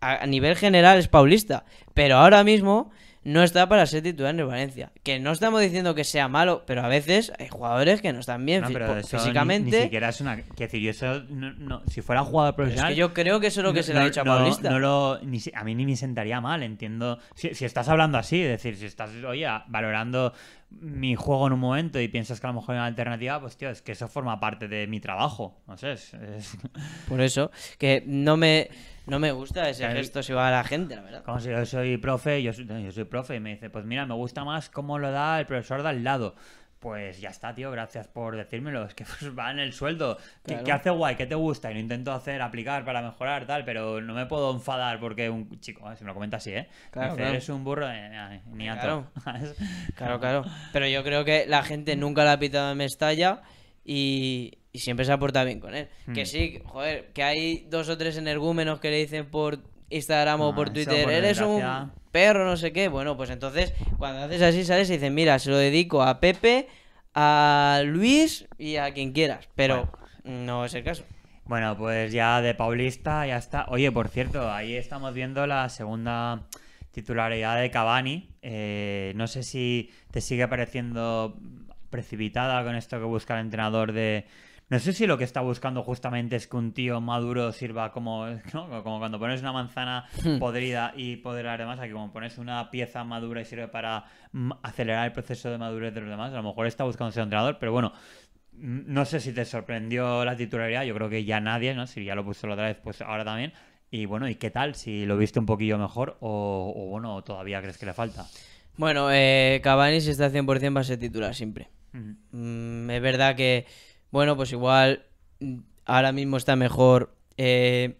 a nivel general, es paulista. Pero ahora mismo no está para ser titular en Valencia. Que no estamos diciendo que sea malo, pero a veces hay jugadores que no están bien físicamente. Ni, siquiera es una. que decir, yo eso. No, si fuera un jugador profesional. Es que yo creo que eso es lo que se le ha dicho a Paulista. No lo, a mí ni me sentaría mal, entiendo. Si, estás hablando así, es decir, si estás, oye, valorando mi juego en un momento y piensas que a lo mejor hay una alternativa, pues tío, es que eso forma parte de mi trabajo. No sé. Por eso, que no me. No me gusta ese gesto si va a la gente, la verdad. Como si yo soy profe, profe, y me dice, pues mira, me gusta más cómo lo da el profesor de al lado. Pues ya está, tío, gracias por decírmelo. Es que pues, va en el sueldo. que ¿Qué, hace guay? ¿Qué te gusta? Y lo intento hacer, aplicar para mejorar, tal, pero no me puedo enfadar porque un chico, si me lo comenta así, ¿eh? Claro, un burro, eh, ni a Claro. claro, Pero yo creo que la gente nunca la ha pitado en Mestalla y, siempre se ha portado bien con él. Que hmm. sí, joder, que hay dos o tres energúmenos que le dicen por Instagram o ah, por Twitter, eres un perro, no sé qué. Bueno, pues entonces, cuando haces así, sales y dicen, mira, se lo dedico a Pepe, a Luis y a quien quieras. Pero no es el caso. Bueno, pues ya de Paulista, ya está. Oye, por cierto, ahí estamos viendo la segunda titularidad de Cavani. Eh, no sé si te sigue apareciendo precipitada con esto que busca el entrenador de... No sé si lo que está buscando justamente es que un tío maduro sirva como, como cuando pones una manzana hmm. podrida y poder demás, aquí como pones una pieza madura y sirve para acelerar el proceso de madurez de los demás. A lo mejor está buscando ser entrenador, pero bueno, no sé si te sorprendió la titularidad, yo creo que ya nadie, ¿no? Si ya lo puso la otra vez, pues ahora también. Y bueno, ¿y qué tal? Si lo viste un poquillo mejor o, o bueno, todavía crees que le falta. Bueno, eh, Cavani si está 100% va a ser titular siempre. Mm, es verdad que, bueno, pues igual mm, ahora mismo está mejor. Eh,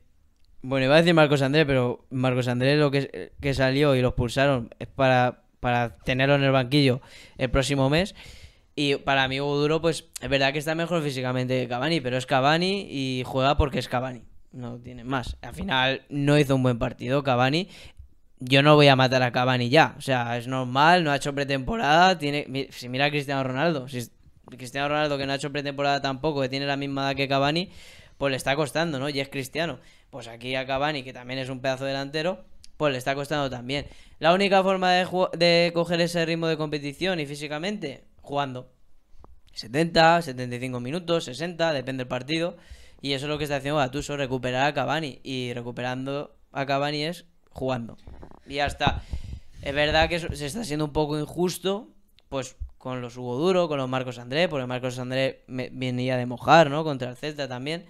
bueno, iba a decir Marcos Andrés, pero Marcos Andrés lo que, salió y lo pulsaron es para, para tenerlo en el banquillo el próximo mes. Y para mí Hugo Duro, pues es verdad que está mejor físicamente que Cavani, pero es Cavani y juega porque es Cavani. No tiene más. Al final no hizo un buen partido Cavani yo no voy a matar a Cavani ya. O sea, es normal, no ha hecho pretemporada. Tiene, si mira a Cristiano Ronaldo, si Cristiano Ronaldo que no ha hecho pretemporada tampoco, que tiene la misma edad que Cavani, pues le está costando, ¿no? Y es Cristiano. Pues aquí a Cavani, que también es un pedazo delantero, pues le está costando también. La única forma de, de coger ese ritmo de competición y físicamente, jugando. 70, 75 minutos, 60, depende del partido. Y eso es lo que está haciendo Atuso recuperar a Cavani. Y recuperando a Cavani es jugando. Y ya está. Es verdad que se está siendo un poco injusto, pues con los Hugo Duro, con los Marcos André, porque Marcos André venía de mojar, ¿no? Contra el Celta también.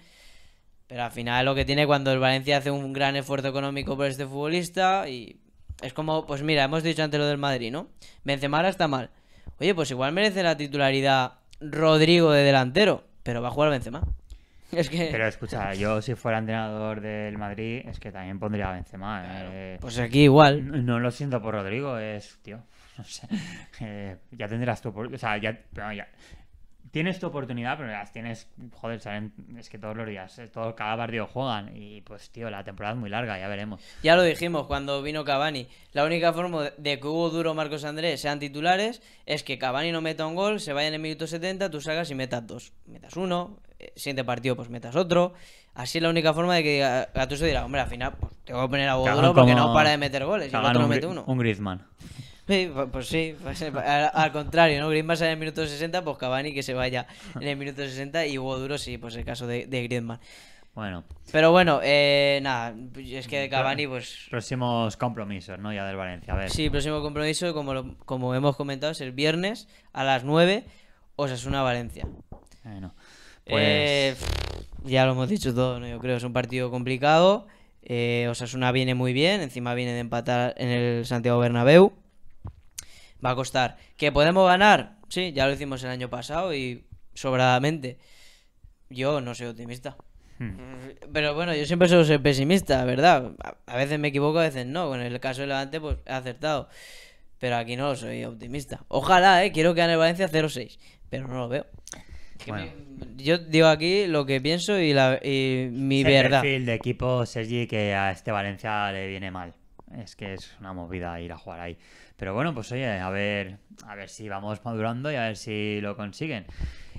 Pero al final lo que tiene cuando el Valencia hace un gran esfuerzo económico por este futbolista y es como, pues mira, hemos dicho antes lo del Madrid, ¿no? Benzema está mal. Oye, pues igual merece la titularidad Rodrigo de delantero, pero va a jugar Benzema. Pero escucha, yo si fuera entrenador del Madrid, es que también pondría a Benzema. Eh. pues aquí igual. No, lo siento por Rodrigo, es, tío, no sé. Eh, ya tendrás tu oportunidad. O sea, ya, Tienes tu oportunidad, pero las tienes, joder, salen, es que todos los días, eh, todo, cada barrio juegan. Y pues, tío, la temporada es muy larga, ya veremos. Ya lo dijimos cuando vino Cavani. La única forma de que Hugo Duro Marcos Andrés sean titulares es que Cavani no meta un gol, se vaya en el minuto 70, tú salgas y metas dos. Metas uno, siguiente partido pues metas otro. Así es la única forma de que Gattuso dirá, hombre, al final pues, tengo que poner a Goduro porque no para de meter goles. Y el otro no mete uno. Un Griezmann. Sí, pues, pues sí, pues, al, contrario, ¿no? Griezmann sale en el minuto 60, pues Cavani que se vaya en el minuto 60 y hubo duro, sí, pues el caso de, de Griezmann. Bueno. Pero bueno, eh, nada, es que Cavani pues... Próximos compromisos, ¿no? Ya del Valencia, a ver. Sí, próximo compromiso, como, como hemos comentado, es el viernes a las 9, Osasuna-Valencia. Bueno. Pues... Eh, ya lo hemos dicho todo, yo creo. Es un partido complicado. Eh, Osasuna viene muy bien. Encima viene de empatar en el Santiago Bernabéu. Va a costar. ¿Que podemos ganar? Sí, ya lo hicimos el año pasado y sobradamente. Yo no soy optimista. Hmm. Pero bueno, yo siempre soy pesimista, ¿verdad? A veces me equivoco, a veces no. Con el caso de Levante, pues he acertado. Pero aquí no soy optimista. Ojalá, ¿eh? Quiero que gane Valencia 0-6. Pero no lo veo. Bueno. yo digo aquí lo que pienso y, la, mi verdad. El perfil de equipo, Sergi, que a este Valencia le viene mal. Es que es una movida ir a jugar ahí. Pero bueno, pues oye, a ver, a ver si vamos madurando y a ver si lo consiguen.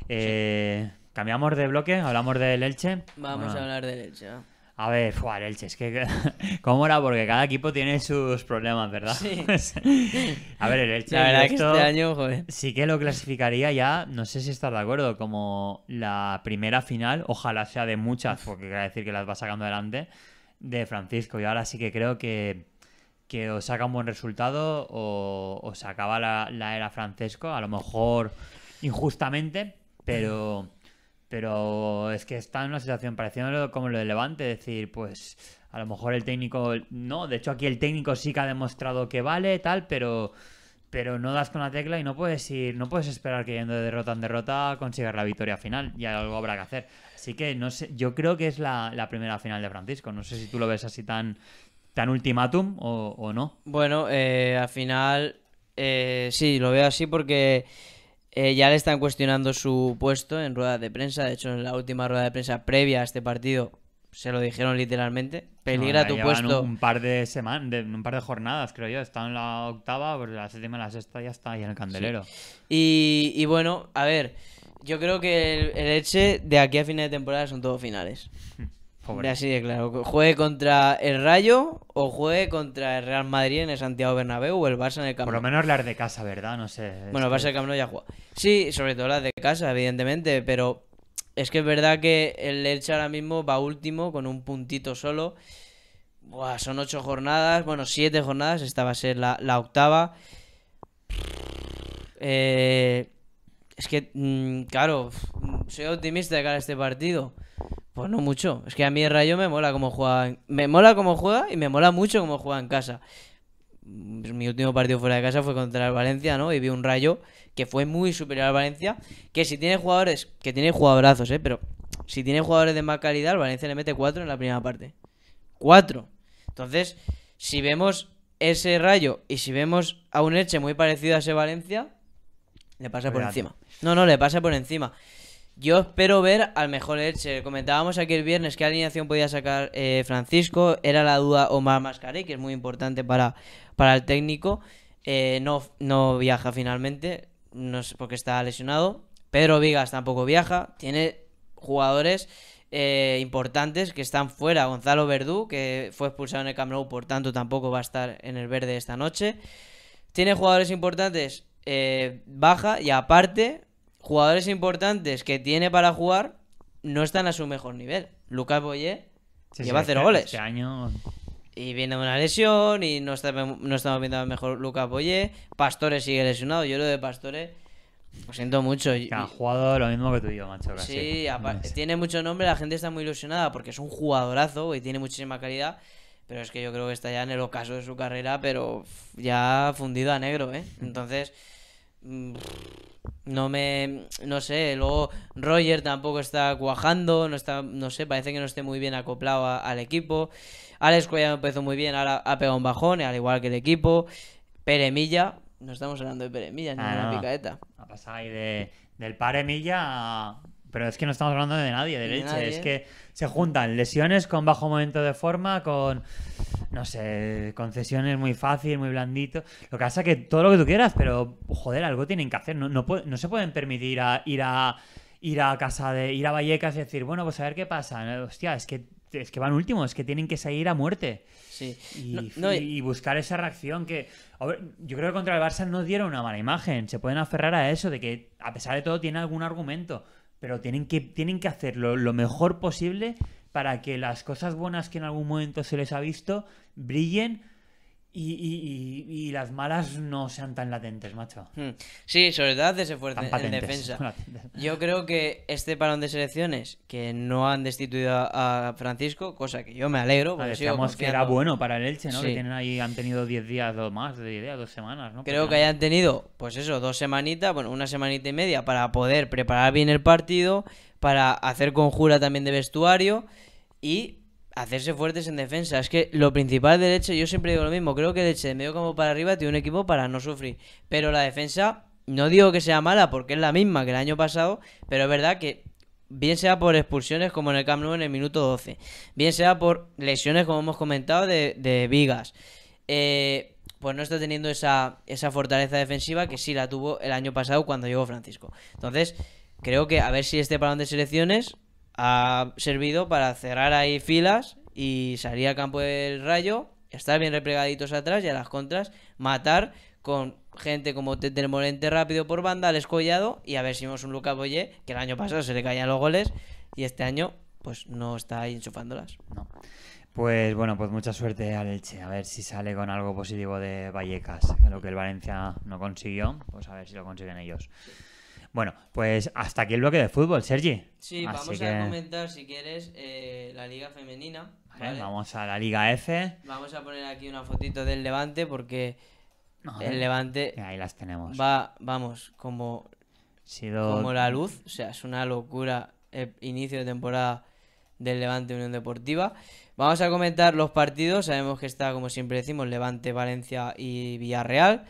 Eh, Cambiamos de bloque, hablamos del Leche. Vamos a hablar del Elche. A ver, el Elche, es que cómo era, porque cada equipo tiene sus problemas, ¿verdad? Sí. a ver, el Elche. que este año, Sí que lo clasificaría ya, no sé si estás de acuerdo, como la primera final, ojalá sea de muchas, porque quiere decir que las va sacando adelante, de Francisco. Y ahora sí que creo que, que o saca un buen resultado o, o acaba la, la era Francesco, a lo mejor injustamente, pero pero es que está en una situación parecida como lo de Levante, decir, pues a lo mejor el técnico, no, de hecho aquí el técnico sí que ha demostrado que vale, tal, pero pero no das con la tecla y no puedes ir, no puedes esperar que yendo de derrota en derrota consigas la victoria final y algo habrá que hacer. Así que no sé, yo creo que es la, primera final de Francisco. No sé si tú lo ves así tan, tan ultimátum o, no. Bueno, eh, al final eh, sí, lo veo así porque eh, ya le están cuestionando su puesto en rueda de prensa. De hecho, en la última rueda de prensa previa a este partido se lo dijeron literalmente. Peligra tu puesto. Un par de semanas, un par de jornadas, creo yo. Está en la octava, pues la séptima la sexta ya está ahí en el candelero. Y, bueno, a ver, yo creo que el, el Eche de aquí a fin de temporada son todos finales. claro. Juegue contra el Rayo o juegue contra el Real Madrid en el Santiago Bernabéu o el Barça en el Camp Por lo menos las de casa, ¿verdad? No sé. Bueno, el Barça en el ya juega. Sí, sobre todo las de casa, evidentemente, pero es que es verdad que el Elche ahora mismo va último con un puntito solo. Buah, son ocho jornadas, bueno, siete jornadas, esta va a ser la, octava. Eh, es que, mm, claro, soy optimista de cara a este partido. Pues no mucho. Es que a mí el Rayo me mola como juega. Me mola como juega y me mola mucho como juega en casa. Mm, mi último partido fuera de casa fue contra el Valencia, ¿no? Y vi un Rayo que fue muy superior al Valencia. Que si tiene jugadores, que tiene jugadorazos, ¿eh? Pero si tiene jugadores de más calidad, Valencia le mete cuatro en la primera parte. Cuatro Entonces, si vemos ese Rayo y si vemos a un Eche muy parecido a ese Valencia, le pasa por encima. No, no, le pasa por encima. Yo espero ver al mejor Elche. Comentábamos aquí el viernes qué alineación podía sacar eh, Francisco. Era la duda Omar Mascaré, que es muy importante para, para el técnico. Eh, no, no viaja finalmente, no sé porque está lesionado. Pedro Vigas tampoco viaja. Tiene jugadores eh, importantes que están fuera. Gonzalo Verdú, que fue expulsado en el Camp por tanto tampoco va a estar en el verde esta noche. Tiene jugadores importantes baja y aparte jugadores importantes que tiene para jugar no están a su mejor nivel. Lucas Boyer lleva a cero goles. Este año... Y viene una lesión y no, está, no estamos viendo mejor Lucas Boyer. Pastore sigue lesionado. Yo lo de Pastore lo siento mucho. Ha jugado lo mismo que tú y macho. Sí, tiene mucho nombre, la gente está muy ilusionada porque es un jugadorazo y tiene muchísima calidad. Pero es que yo creo que está ya en el ocaso de su carrera, pero ya fundido a negro, ¿eh? Entonces... Mm, no me no sé luego Roger tampoco está cuajando no está no sé parece que no esté muy bien acoplado al equipo Alex Cuellar empezó muy bien ahora ha pegado un bajón al igual que el equipo Peremilla no estamos hablando de Peremilla ni ah, de la picaeta ha pasado ahí de, del Paremilla a... pero es que no estamos hablando de nadie de, leche es que se juntan lesiones con bajo momento de forma, con, no sé, concesiones muy fácil, muy blandito. Lo que pasa es que todo lo que tú quieras, pero joder, algo tienen que hacer. No, no, se pueden permitir ir a ir a casa de ir a Vallecas y decir, bueno, pues a ver qué pasa. Hostia, es que es que van últimos, es que tienen que salir a muerte. Sí. Y, buscar esa reacción que. yo creo que contra el Barça no dieron una mala imagen. Se pueden aferrar a eso, de que a pesar de todo tiene algún argumento pero tienen que, tienen que hacerlo lo mejor posible para que las cosas buenas que en algún momento se les ha visto brillen y, las malas no sean tan latentes, macho. Hmm. Sí, sobre todo hace ese fuerte en defensa. Yo creo que este parón de selecciones, que no han destituido a Francisco, cosa que yo me alegro. Decíamos que era bueno para el Elche, ¿no? Que tienen ahí, han tenido 10 días o más, de idea, dos semanas, ¿no? Creo que hayan tenido, pues eso, dos semanitas, bueno, una semanita y media para poder preparar bien el partido, para hacer conjura también de vestuario y hacerse fuertes en defensa. Es que lo principal de Leche, yo siempre digo lo mismo, creo que Leche de medio campo para arriba tiene un equipo para no sufrir. Pero la defensa, no digo que sea mala, porque es la misma que el año pasado, pero es verdad que bien sea por expulsiones como en el Camp en el minuto 12, bien sea por lesiones como hemos comentado de, Vigas, eh, pues no está teniendo esa, esa fortaleza defensiva que sí la tuvo el año pasado cuando llegó Francisco. Entonces, creo que a ver si este parón de selecciones ha servido para cerrar ahí filas y salir al campo del rayo, estar bien replegaditos atrás y a las contras matar con gente como Teter rápido por banda, al escollado y a ver si hemos un Luca Boyé, que el año pasado se le caían los goles y este año pues no está ahí enchufándolas. Pues bueno, pues mucha suerte al Elche, a ver si sale con algo positivo de Vallecas, lo que el Valencia no consiguió, pues a ver si lo consiguen ellos. Bueno, pues hasta aquí el bloque de fútbol, Sergi. Sí, vamos a comentar, si quieres, eh, la liga femenina. Vamos a la liga F. Vamos a poner aquí una fotito del Levante porque el eh, Levante... Ahí las tenemos. Va, vamos, como, Sido... como la luz. O sea, es una locura el eh, inicio de temporada del Levante Unión Deportiva. Vamos a comentar los partidos. Sabemos que está, como siempre decimos, Levante, Valencia y Villarreal.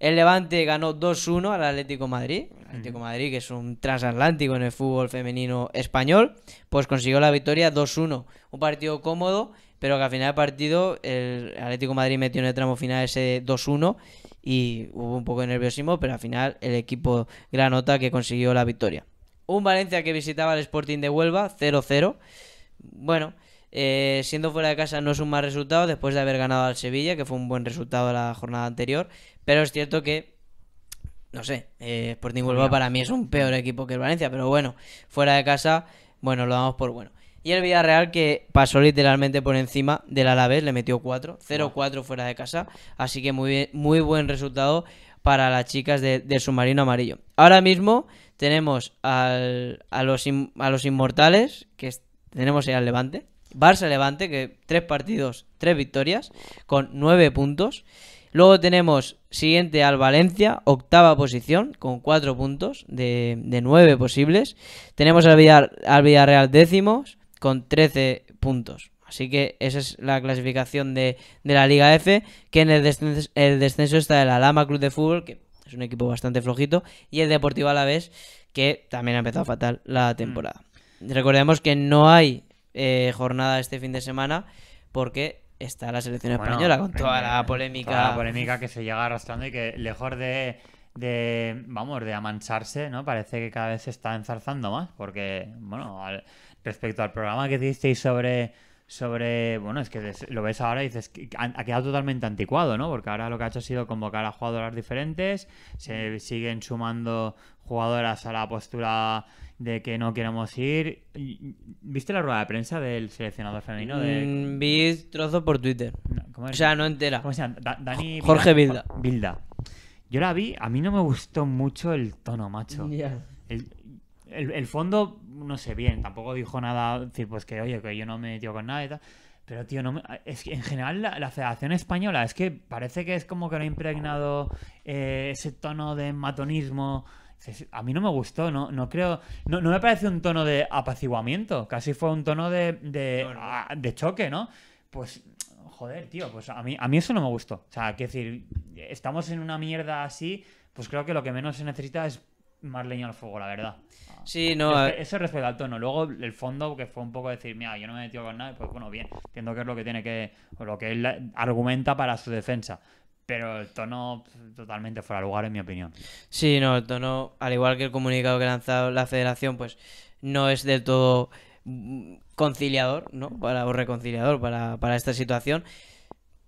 El Levante ganó 2-1 al Atlético Madrid. Atlético Madrid, que es un transatlántico en el fútbol femenino español, pues consiguió la victoria 2-1. Un partido cómodo, pero que al final del partido el Atlético Madrid metió en el tramo final ese 2-1 y hubo un poco de nerviosismo, pero al final el equipo Granota que consiguió la victoria. Un Valencia que visitaba el Sporting de Huelva, 0-0. Bueno, eh, siendo fuera de casa no es un mal resultado después de haber ganado al Sevilla, que fue un buen resultado la jornada anterior, pero es cierto que no sé, eh, Sporting Huelva pues para mí es un peor equipo que el Valencia, pero bueno, fuera de casa, bueno, lo damos por bueno. Y el Villarreal que pasó literalmente por encima del Alavés, le metió 4, 0-4 fuera de casa, así que muy, bien, muy buen resultado para las chicas de, del submarino amarillo. Ahora mismo tenemos al, a, los a los inmortales, que tenemos ahí al Levante, Barça Levante, que tres partidos, tres victorias, con nueve puntos. Luego tenemos siguiente al Valencia, octava posición, con cuatro puntos de, de nueve posibles. Tenemos al, Villar, al Villarreal décimos, con trece puntos. Así que esa es la clasificación de, la Liga F, que en el descenso, está el Alama Club de Fútbol, que es un equipo bastante flojito, y el Deportivo Alavés, que también ha empezado fatal la mm. temporada. Recordemos que no hay eh, jornada este fin de semana porque está la selección española con toda la eh, polémica. la polémica que se llega arrastrando y que lejos de, de, vamos, de amancharse, ¿no? Parece que cada vez se está enzarzando más, porque, bueno, respecto al programa que disteis sobre sobre, bueno, es que lo ves ahora y dices que ha quedado totalmente anticuado, ¿no? Porque ahora lo que ha hecho ha sido convocar a jugadoras diferentes, se siguen sumando jugadoras a la postura de que no queremos ir. ¿Viste la rueda de prensa del seleccionador femenino? De... Mm, vi trozo por Twitter. o sea, no entera. ¿Cómo se llama? Dani Jorge Bilda. Bilda. Yo la vi, a mí no me gustó mucho el tono, macho. El, el, fondo, no sé bien, tampoco dijo nada, decir, pues que oye, que yo no me metió con nada y tal. Pero, tío, no es que en general la, Federación Española es que parece que es como que lo ha impregnado eh, ese tono de matonismo a mí no me gustó, no, no creo. No, me parece un tono de apaciguamiento, casi fue un tono de, ah, de, choque, ¿no? Pues, joder, tío, pues a mí, a mí eso no me gustó. O sea, que decir, estamos en una mierda así, pues creo que lo que menos se necesita es más leña al fuego, la verdad. Sí, ah, no. eso respecto al tono. Luego el fondo, que fue un poco decir, mira, yo no me he metido con nada, pues bueno, bien, entiendo que es lo que tiene que, lo que él argumenta para su defensa. Pero el tono totalmente fuera de lugar, en mi opinión. Sí, no, el tono, al igual que el comunicado que ha lanzado la federación, pues no es del todo mm, conciliador, ¿no? Para, o reconciliador para, esta situación.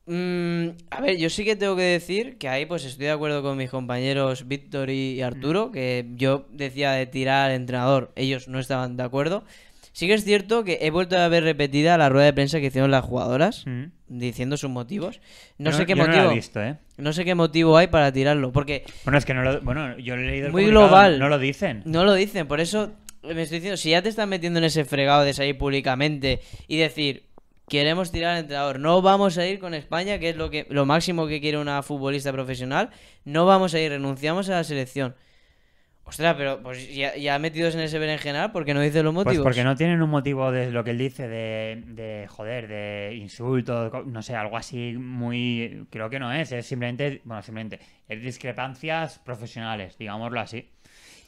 Mm, a ver, yo sí que tengo que decir que ahí pues estoy de acuerdo con mis compañeros Víctor y Arturo, mm. que yo decía de tirar al entrenador, ellos no estaban de acuerdo. Sí que es cierto que he vuelto a ver repetida la rueda de prensa que hicieron las jugadoras mm. diciendo sus motivos. No, sé qué motivo. ¿eh? No, sé qué motivo hay para tirarlo, porque Bueno, es que no lo bueno, yo he leído el Muy global. No lo dicen. No lo dicen, por eso me estoy diciendo, si ya te están metiendo en ese fregado de salir públicamente y decir, queremos tirar al entrenador, no vamos a ir con España, que es lo que lo máximo que quiere una futbolista profesional, no vamos a ir, renunciamos a la selección. Ostras, pero pues ya, metidos en ese berenjenal, ¿por qué no dice los pues motivos? Pues porque no tienen un motivo de lo que él dice, de, de joder, de insulto, no sé, algo así muy. Creo que no es, es simplemente. Bueno, simplemente. discrepancias profesionales, digámoslo así.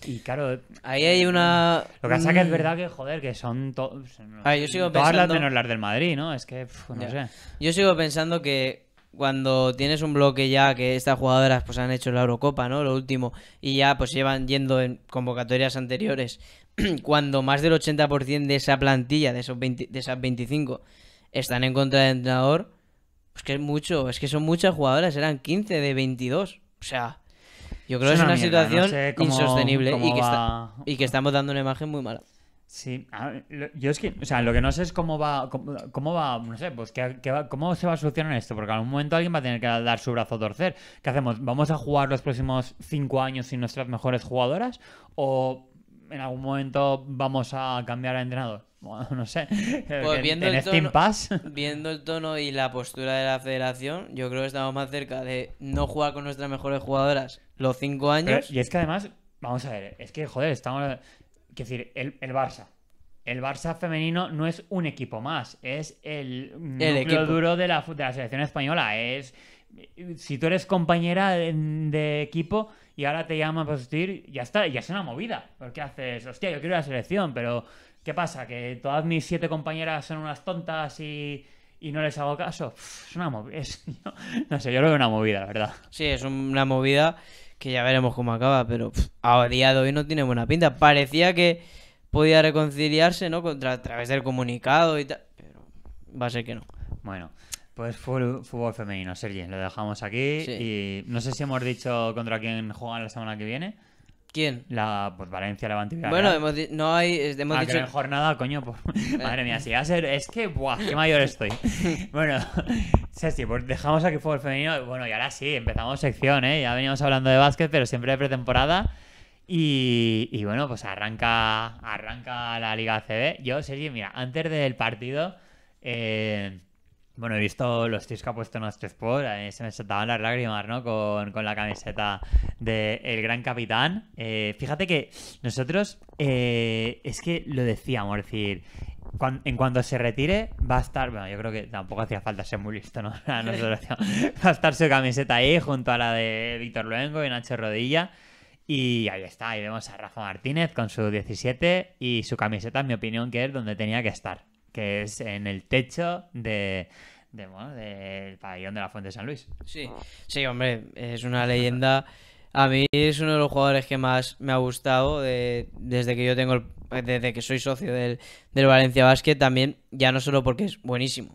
Y claro, ahí hay una. Lo que pasa que es mm. verdad que, joder, que son. todos. Ah, yo sigo todas pensando... las menos las del Madrid, ¿no? Es que, no sé. Yo sigo pensando que cuando tienes un bloque ya que estas jugadoras pues han hecho la Eurocopa, ¿no? Lo último, y ya pues llevan yendo en convocatorias anteriores, cuando más del 80% de esa plantilla, de, esos de esas 25, están en contra del entrenador, pues que es mucho, es que son muchas jugadoras, eran 15 de 22, o sea... Yo creo que es una, situación insostenible y, y que estamos dando una imagen muy mala. Sí, yo es que, o sea, lo que no sé es cómo va, cómo, va, no sé, pues cómo se va a solucionar esto, porque en algún momento alguien va a tener que dar su brazo a torcer. ¿Qué hacemos? ¿Vamos a jugar los próximos cinco años sin nuestras mejores jugadoras? ¿O en algún momento vamos a cambiar a entrenador? Bueno, no sé. Pues viendo, el tono, viendo el tono y la postura de la federación, yo creo que estamos más cerca de no jugar con nuestras mejores jugadoras los cinco años. y es que además, vamos a ver, es que joder, estamos Quiero decir, el, Barça. El Barça femenino no es un equipo más, es el, núcleo duro de la, selección española. Es si tú eres compañera de, equipo y ahora te llaman para asistir, ya está, ya es una movida. Porque haces, hostia, yo quiero la selección, pero ¿qué pasa? ¿Que todas mis siete compañeras son unas tontas y, no les hago caso? es una movida. no, sé, yo lo veo una movida, la verdad. Sí, es una movida que ya veremos cómo acaba, pero a día de hoy no tiene buena pinta. Parecía que podía reconciliarse, ¿no? Contra, a través del comunicado y tal, pero va a ser que no. Bueno, pues fútbol, fútbol femenino, Sergi, lo dejamos aquí y no sé si hemos dicho contra quién juegan la semana que viene. ¿Quién? La pues, Valencia, Levante Bueno, no hay, hemos ah, dicho. Que jornada, coño. Pues, madre mía, si va a ser. Es que, ¡buah! ¡Qué mayor estoy! bueno, Sergi, pues dejamos aquí fútbol femenino. Bueno, y ahora sí, empezamos sección, ¿eh? Ya veníamos hablando de básquet, pero siempre de pretemporada. Y, y bueno, pues arranca, arranca la Liga CB. Yo, Sergi, mira, antes del partido. Eh, bueno, he visto los tíos que ha puesto nuestro sport, se me saltaban las lágrimas, ¿no? Con, la camiseta del gran capitán. Eh, fíjate que nosotros, eh, es que lo decíamos, es decir, en cuanto se retire, va a estar, bueno, yo creo que tampoco hacía falta ser muy listo, ¿no? va a estar su camiseta ahí junto a la de Víctor Luengo y Nacho Rodilla. Y ahí está, ahí vemos a Rafa Martínez con su 17 y su camiseta, en mi opinión, que es donde tenía que estar que es en el techo de, de, del pabellón de la Fuente de San Luis. Sí, ah. sí, hombre, es una leyenda. A mí es uno de los jugadores que más me ha gustado desde que yo tengo desde que soy socio del, Valencia Basket también, ya no solo porque es buenísimo,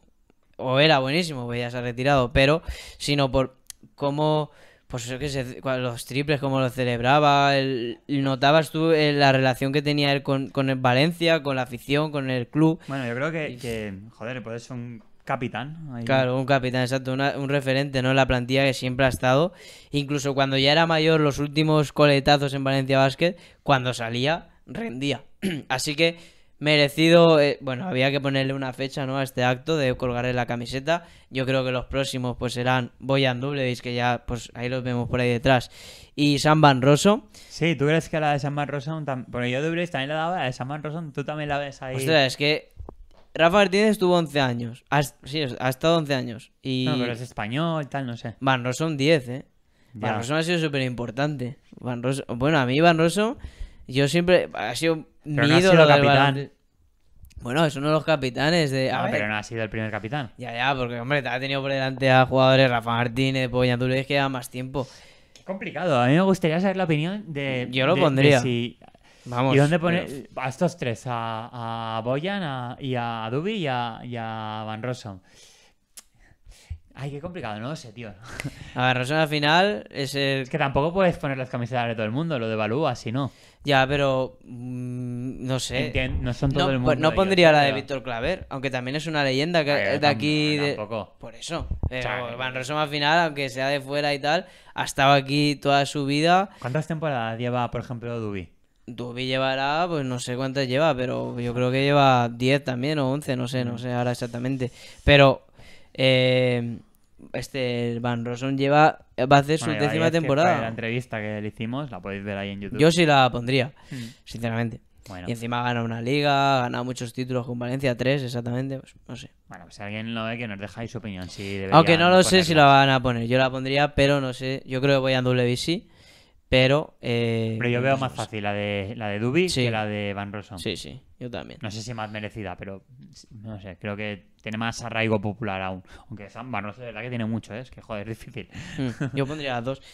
o era buenísimo, pues ya se ha retirado, pero sino por cómo pues eso que los triples, como lo celebraba, notabas tú eh, la relación que tenía él con, Valencia, con la afición, con el club. Bueno, yo creo que, joder, que joder, puede ser un capitán. Claro, un capitán, exacto, un referente, ¿no? En la plantilla que siempre ha estado. Incluso cuando ya era mayor, los últimos coletazos en Valencia Basket, cuando salía, rendía. Así que merecido, eh, bueno, había que ponerle una fecha, ¿no? A este acto de colgarle la camiseta. Yo creo que los próximos pues serán Boyan veis que ya pues ahí los vemos por ahí detrás, y Sam Van Rosso. Sí, ¿tú crees que la de Sam Van Rosso, bueno, yo Dublevis también la daba, la de Sam Van Rosso tú también la ves ahí. Ostras, es que Rafa Martínez tuvo 11 años, sí, ha estado 11 años. Y... No, pero es español y tal, no sé. Van Rosso un 10, ¿eh? Van Rosso ha sido súper importante. Bueno, a mí Van Rosso, yo siempre, ha sido no ha sido capitán. Bueno, es uno de los capitanes de. Ah, pero no ha sido el primer capitán. Ya, ya, porque, hombre, te ha tenido por delante a jugadores Rafa Martínez, Poña, tú que que más tiempo. Qué complicado. A mí me gustaría saber la opinión de. Yo lo pondría. Vamos. ¿Y dónde pone a estos tres? A, Boyan a, y a dubi y a, y Van Rossum. Ay, qué complicado, no sé, tío. A ver, Rosana al final es el... que tampoco puedes poner las camisetas de todo el mundo, lo devalúa, si no. Ya, pero... Mm, no sé. no son todo el pues, mundo. No pondría la de Víctor Claver, aunque también es una leyenda que, de aquí... Tampoco. Por eso. O Van al final, aunque sea de fuera y tal, ha estado aquí toda su vida. ¿Cuántas temporadas lleva, por ejemplo, Dubi? Dubi llevará, pues no sé cuántas lleva, pero yo creo que lleva 10 también o 11, no sé, no mm. sé ahora exactamente. Pero eh, este Van Rosson lleva va a hacer su décima temporada. la entrevista que le hicimos la podéis ver ahí en YouTube. Yo sí la pondría, mm. sinceramente. Y encima gana una liga, gana muchos títulos con Valencia, tres exactamente, pues no sé. Bueno, pues alguien lo ve que nos dejáis su opinión. Aunque no lo sé si la van a poner, yo la pondría, pero no sé, yo creo que voy a WBC pero. pero yo eh, veo más fácil la de, la de Duby que la de Van Rossum. Sí, sí, yo también. No sé si más merecida, pero no sé, creo que tiene más arraigo popular aún. Aunque Sam Van Rossum, la verdad que tiene mucho, ¿eh? es que joder, es difícil. Hmm, yo pondría las dos.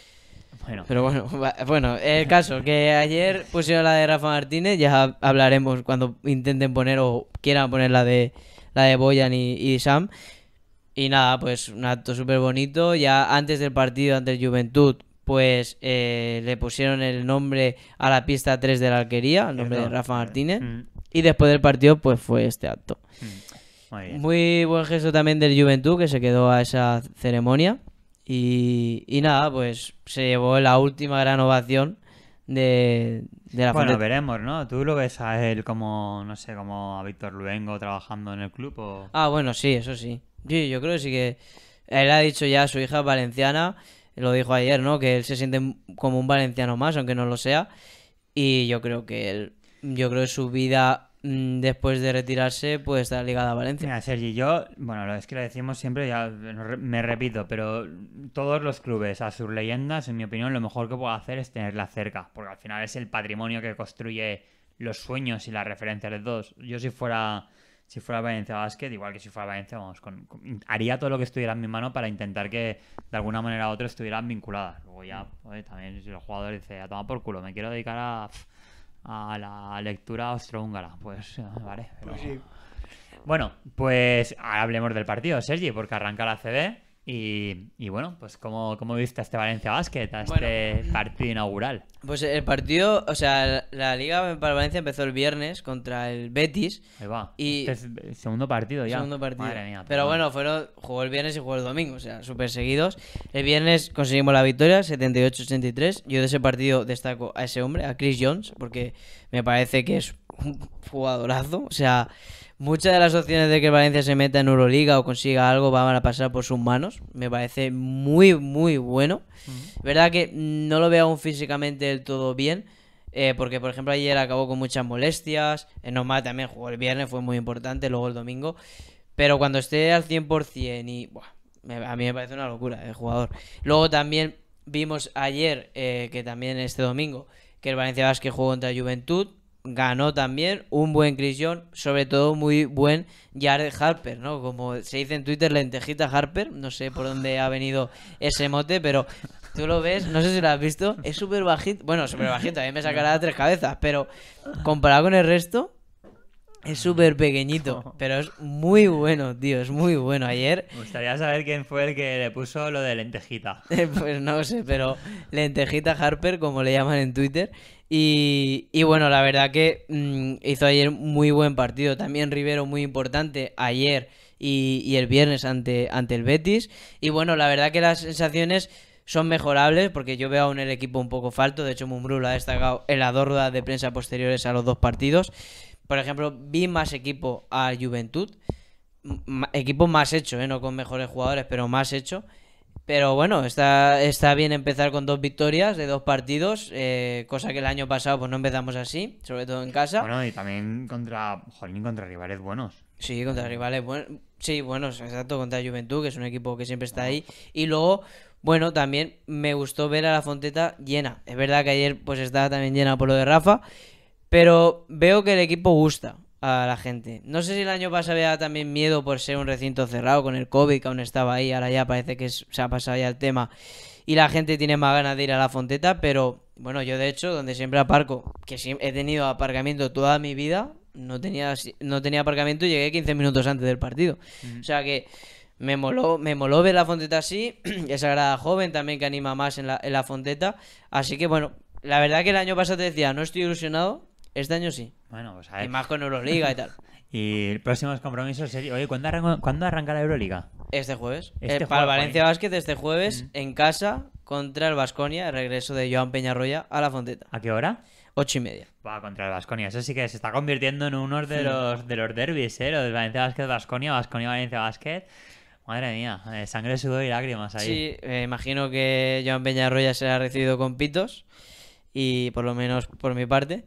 Bueno. Pero bueno, bueno, el caso que ayer pusieron la de Rafa Martínez, ya hablaremos cuando intenten poner o quieran poner la de la de Boyan y, Sam. Y nada, pues un acto súper bonito. Ya antes del partido, antes Juventud, pues eh, le pusieron el nombre a la pista 3 de la alquería, el nombre de Rafa Martínez. Mm. Y después del partido, pues fue este acto. Mm. Muy, buen gesto también del Juventud, que se quedó a esa ceremonia. Y, y nada, pues se llevó la última gran ovación de, de la Bueno, veremos, ¿no? ¿Tú lo ves a él como, no sé, como a Víctor Luengo trabajando en el club? Ah, bueno, sí, eso sí. Sí, yo creo sí que... Él ha dicho ya, a su hija valenciana lo dijo ayer, ¿no? Que él se siente como un valenciano más, aunque no lo sea. Y yo creo que él, yo creo que su vida mm, después de retirarse puede estar ligada a Valencia. Mira, Sergi, yo, bueno, es que lo decimos siempre, ya me repito, pero todos los clubes a sus leyendas, en mi opinión, lo mejor que puedo hacer es tenerla cerca, porque al final es el patrimonio que construye los sueños y las referencias de todos. Yo si fuera si fuera Valencia Basket, igual que si fuera Valencia, vamos, con, haría todo lo que estuviera en mi mano para intentar que de alguna manera u otra estuvieran vinculadas. Luego ya, mm. pues, también si el jugador dice, a tomar por culo, me quiero dedicar a, a la lectura austrohúngara, pues vale. Pues bueno, pues ahora hablemos del partido, Sergi, porque arranca la CB. Y, bueno, pues ¿cómo, viste a este Valencia Basket, a este partido inaugural? Pues el partido, o sea, la Liga para Valencia empezó el viernes contra el Betis. Ahí va. Y este segundo partido ya. Segundo partido. pero bueno, fueron, jugó el viernes y jugó el domingo, o sea, súper seguidos. El viernes conseguimos la victoria, 78-83. Yo de ese partido destaco a ese hombre, a Chris Jones, porque me parece que es un jugadorazo. O sea, Muchas de las opciones de que Valencia se meta en Euroliga o consiga algo van a pasar por sus manos. Me parece muy, muy bueno. Verdad que no lo veo aún físicamente del todo bien. Eh, porque, por ejemplo, ayer acabó con muchas molestias. En normal también jugó el viernes, fue muy importante. Luego el domingo. Pero cuando esté al 100% y. Buah, a mí me parece una locura el jugador. Luego también vimos ayer, eh, que también este domingo, que el Valencia Vázquez jugó contra Juventud ganó también un buen Chris sobre todo muy buen Jared Harper, ¿no? Como se dice en Twitter, lentejita Harper, no sé por dónde ha venido ese mote, pero tú lo ves, no sé si lo has visto, es súper bajito, bueno, súper bajito, a mí me sacará tres cabezas, pero comparado con el resto, es súper pequeñito, pero es muy bueno, tío, es muy bueno. Ayer... Me gustaría saber quién fue el que le puso lo de lentejita. pues no sé, pero lentejita Harper, como le llaman en Twitter, y, bueno, la verdad que mm, hizo ayer muy buen partido. También Rivero muy importante ayer y, el viernes ante, ante el Betis. Y bueno, la verdad que las sensaciones son mejorables porque yo veo aún el equipo un poco falto. De hecho, Mumbrú lo ha destacado en las dos ruedas de prensa posteriores a los dos partidos. Por ejemplo, vi más equipo a Juventud. equipo más hecho, ¿eh? no con mejores jugadores, pero más hecho. Pero bueno, está, está bien empezar con dos victorias de dos partidos, eh, cosa que el año pasado pues no empezamos así, sobre todo en casa. Bueno, y también contra, jolín, contra rivales buenos. Sí, contra rivales buenos. Sí, buenos, exacto, contra Juventud, que es un equipo que siempre está ahí. Y luego, bueno, también me gustó ver a la Fonteta llena. Es verdad que ayer pues estaba también llena por lo de Rafa, pero veo que el equipo gusta a la gente. No sé si el año pasado había también miedo por ser un recinto cerrado con el COVID, que aún estaba ahí, ahora ya parece que se ha pasado ya el tema y la gente tiene más ganas de ir a la fonteta, pero bueno, yo de hecho, donde siempre aparco, que he tenido aparcamiento toda mi vida, no tenía, no tenía aparcamiento y llegué 15 minutos antes del partido. O sea que me moló, me moló ver la fonteta así, esa agrada joven también que anima más en la, en la fonteta, así que bueno, la verdad que el año pasado te decía, no estoy ilusionado, este año sí. Bueno, pues a Y más con Euroliga y tal. y el próximo compromiso sería. Oye, ¿cuándo arranca, la Euroliga? Este jueves. Este eh, para Valencia Basket, este jueves, en casa, contra el Vasconia, el regreso de Joan Peñarroya a la Fonteta. ¿A qué hora? Ocho y media. Va contra el Vasconia. Eso sí que se está convirtiendo en uno de los, de los derbis, ¿eh? Lo Valencia Basket, Vasconia, Vasconia, Valencia Basket. Madre mía, eh, sangre, sudor y lágrimas ahí. Sí, me imagino que Joan Peñarroya ha recibido con pitos. Y por lo menos por mi parte.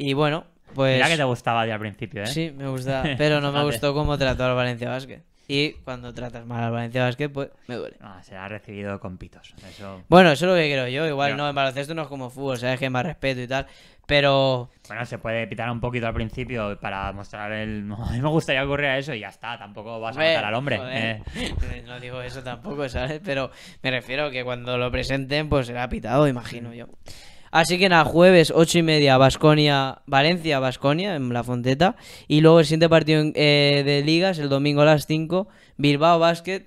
Y bueno, pues. ya que te gustaba al principio, ¿eh? Sí, me gustaba, pero no me gustó cómo trató al Valencia Vázquez. Y cuando tratas mal al Valencia Vázquez, pues me duele. se ha recibido con pitos. Bueno, eso es lo que creo yo. Igual no, en baloncesto no es como fútbol, sabes que más respeto y tal. Pero. Bueno, se puede pitar un poquito al principio para mostrar el. A mí me gustaría ocurrir a eso y ya está, tampoco vas a matar al hombre. ¿eh? No digo eso tampoco, ¿sabes? Pero me refiero a que cuando lo presenten, pues será pitado, imagino yo. Así que nada, jueves 8 y media, Valencia, Basconia, en la Fonteta. Y luego el siguiente partido eh, de ligas, el domingo a las 5, Bilbao Basket.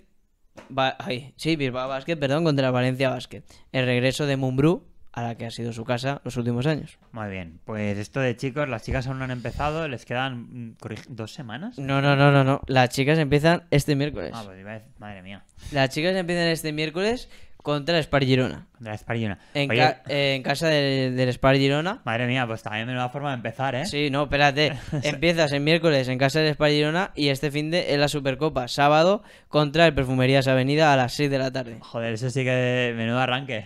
sí, Bilbao Basket, perdón, contra Valencia Basket. El regreso de Mumbru a la que ha sido su casa los últimos años. Muy bien, pues esto de chicos, las chicas aún no han empezado, les quedan mm, dos semanas. No, no, no, no, no. Las chicas empiezan este miércoles. Ah, pues madre mía. Las chicas empiezan este miércoles contra Espargirona. En, casa del, del, Girona. Madre mía, pues también nueva forma de empezar, ¿eh? Sí, no, espérate. Empiezas el miércoles en casa del Spar y este fin de en la Supercopa, sábado, contra el Perfumerías Avenida a las 6 de la tarde. Joder, eso sí que menudo arranque.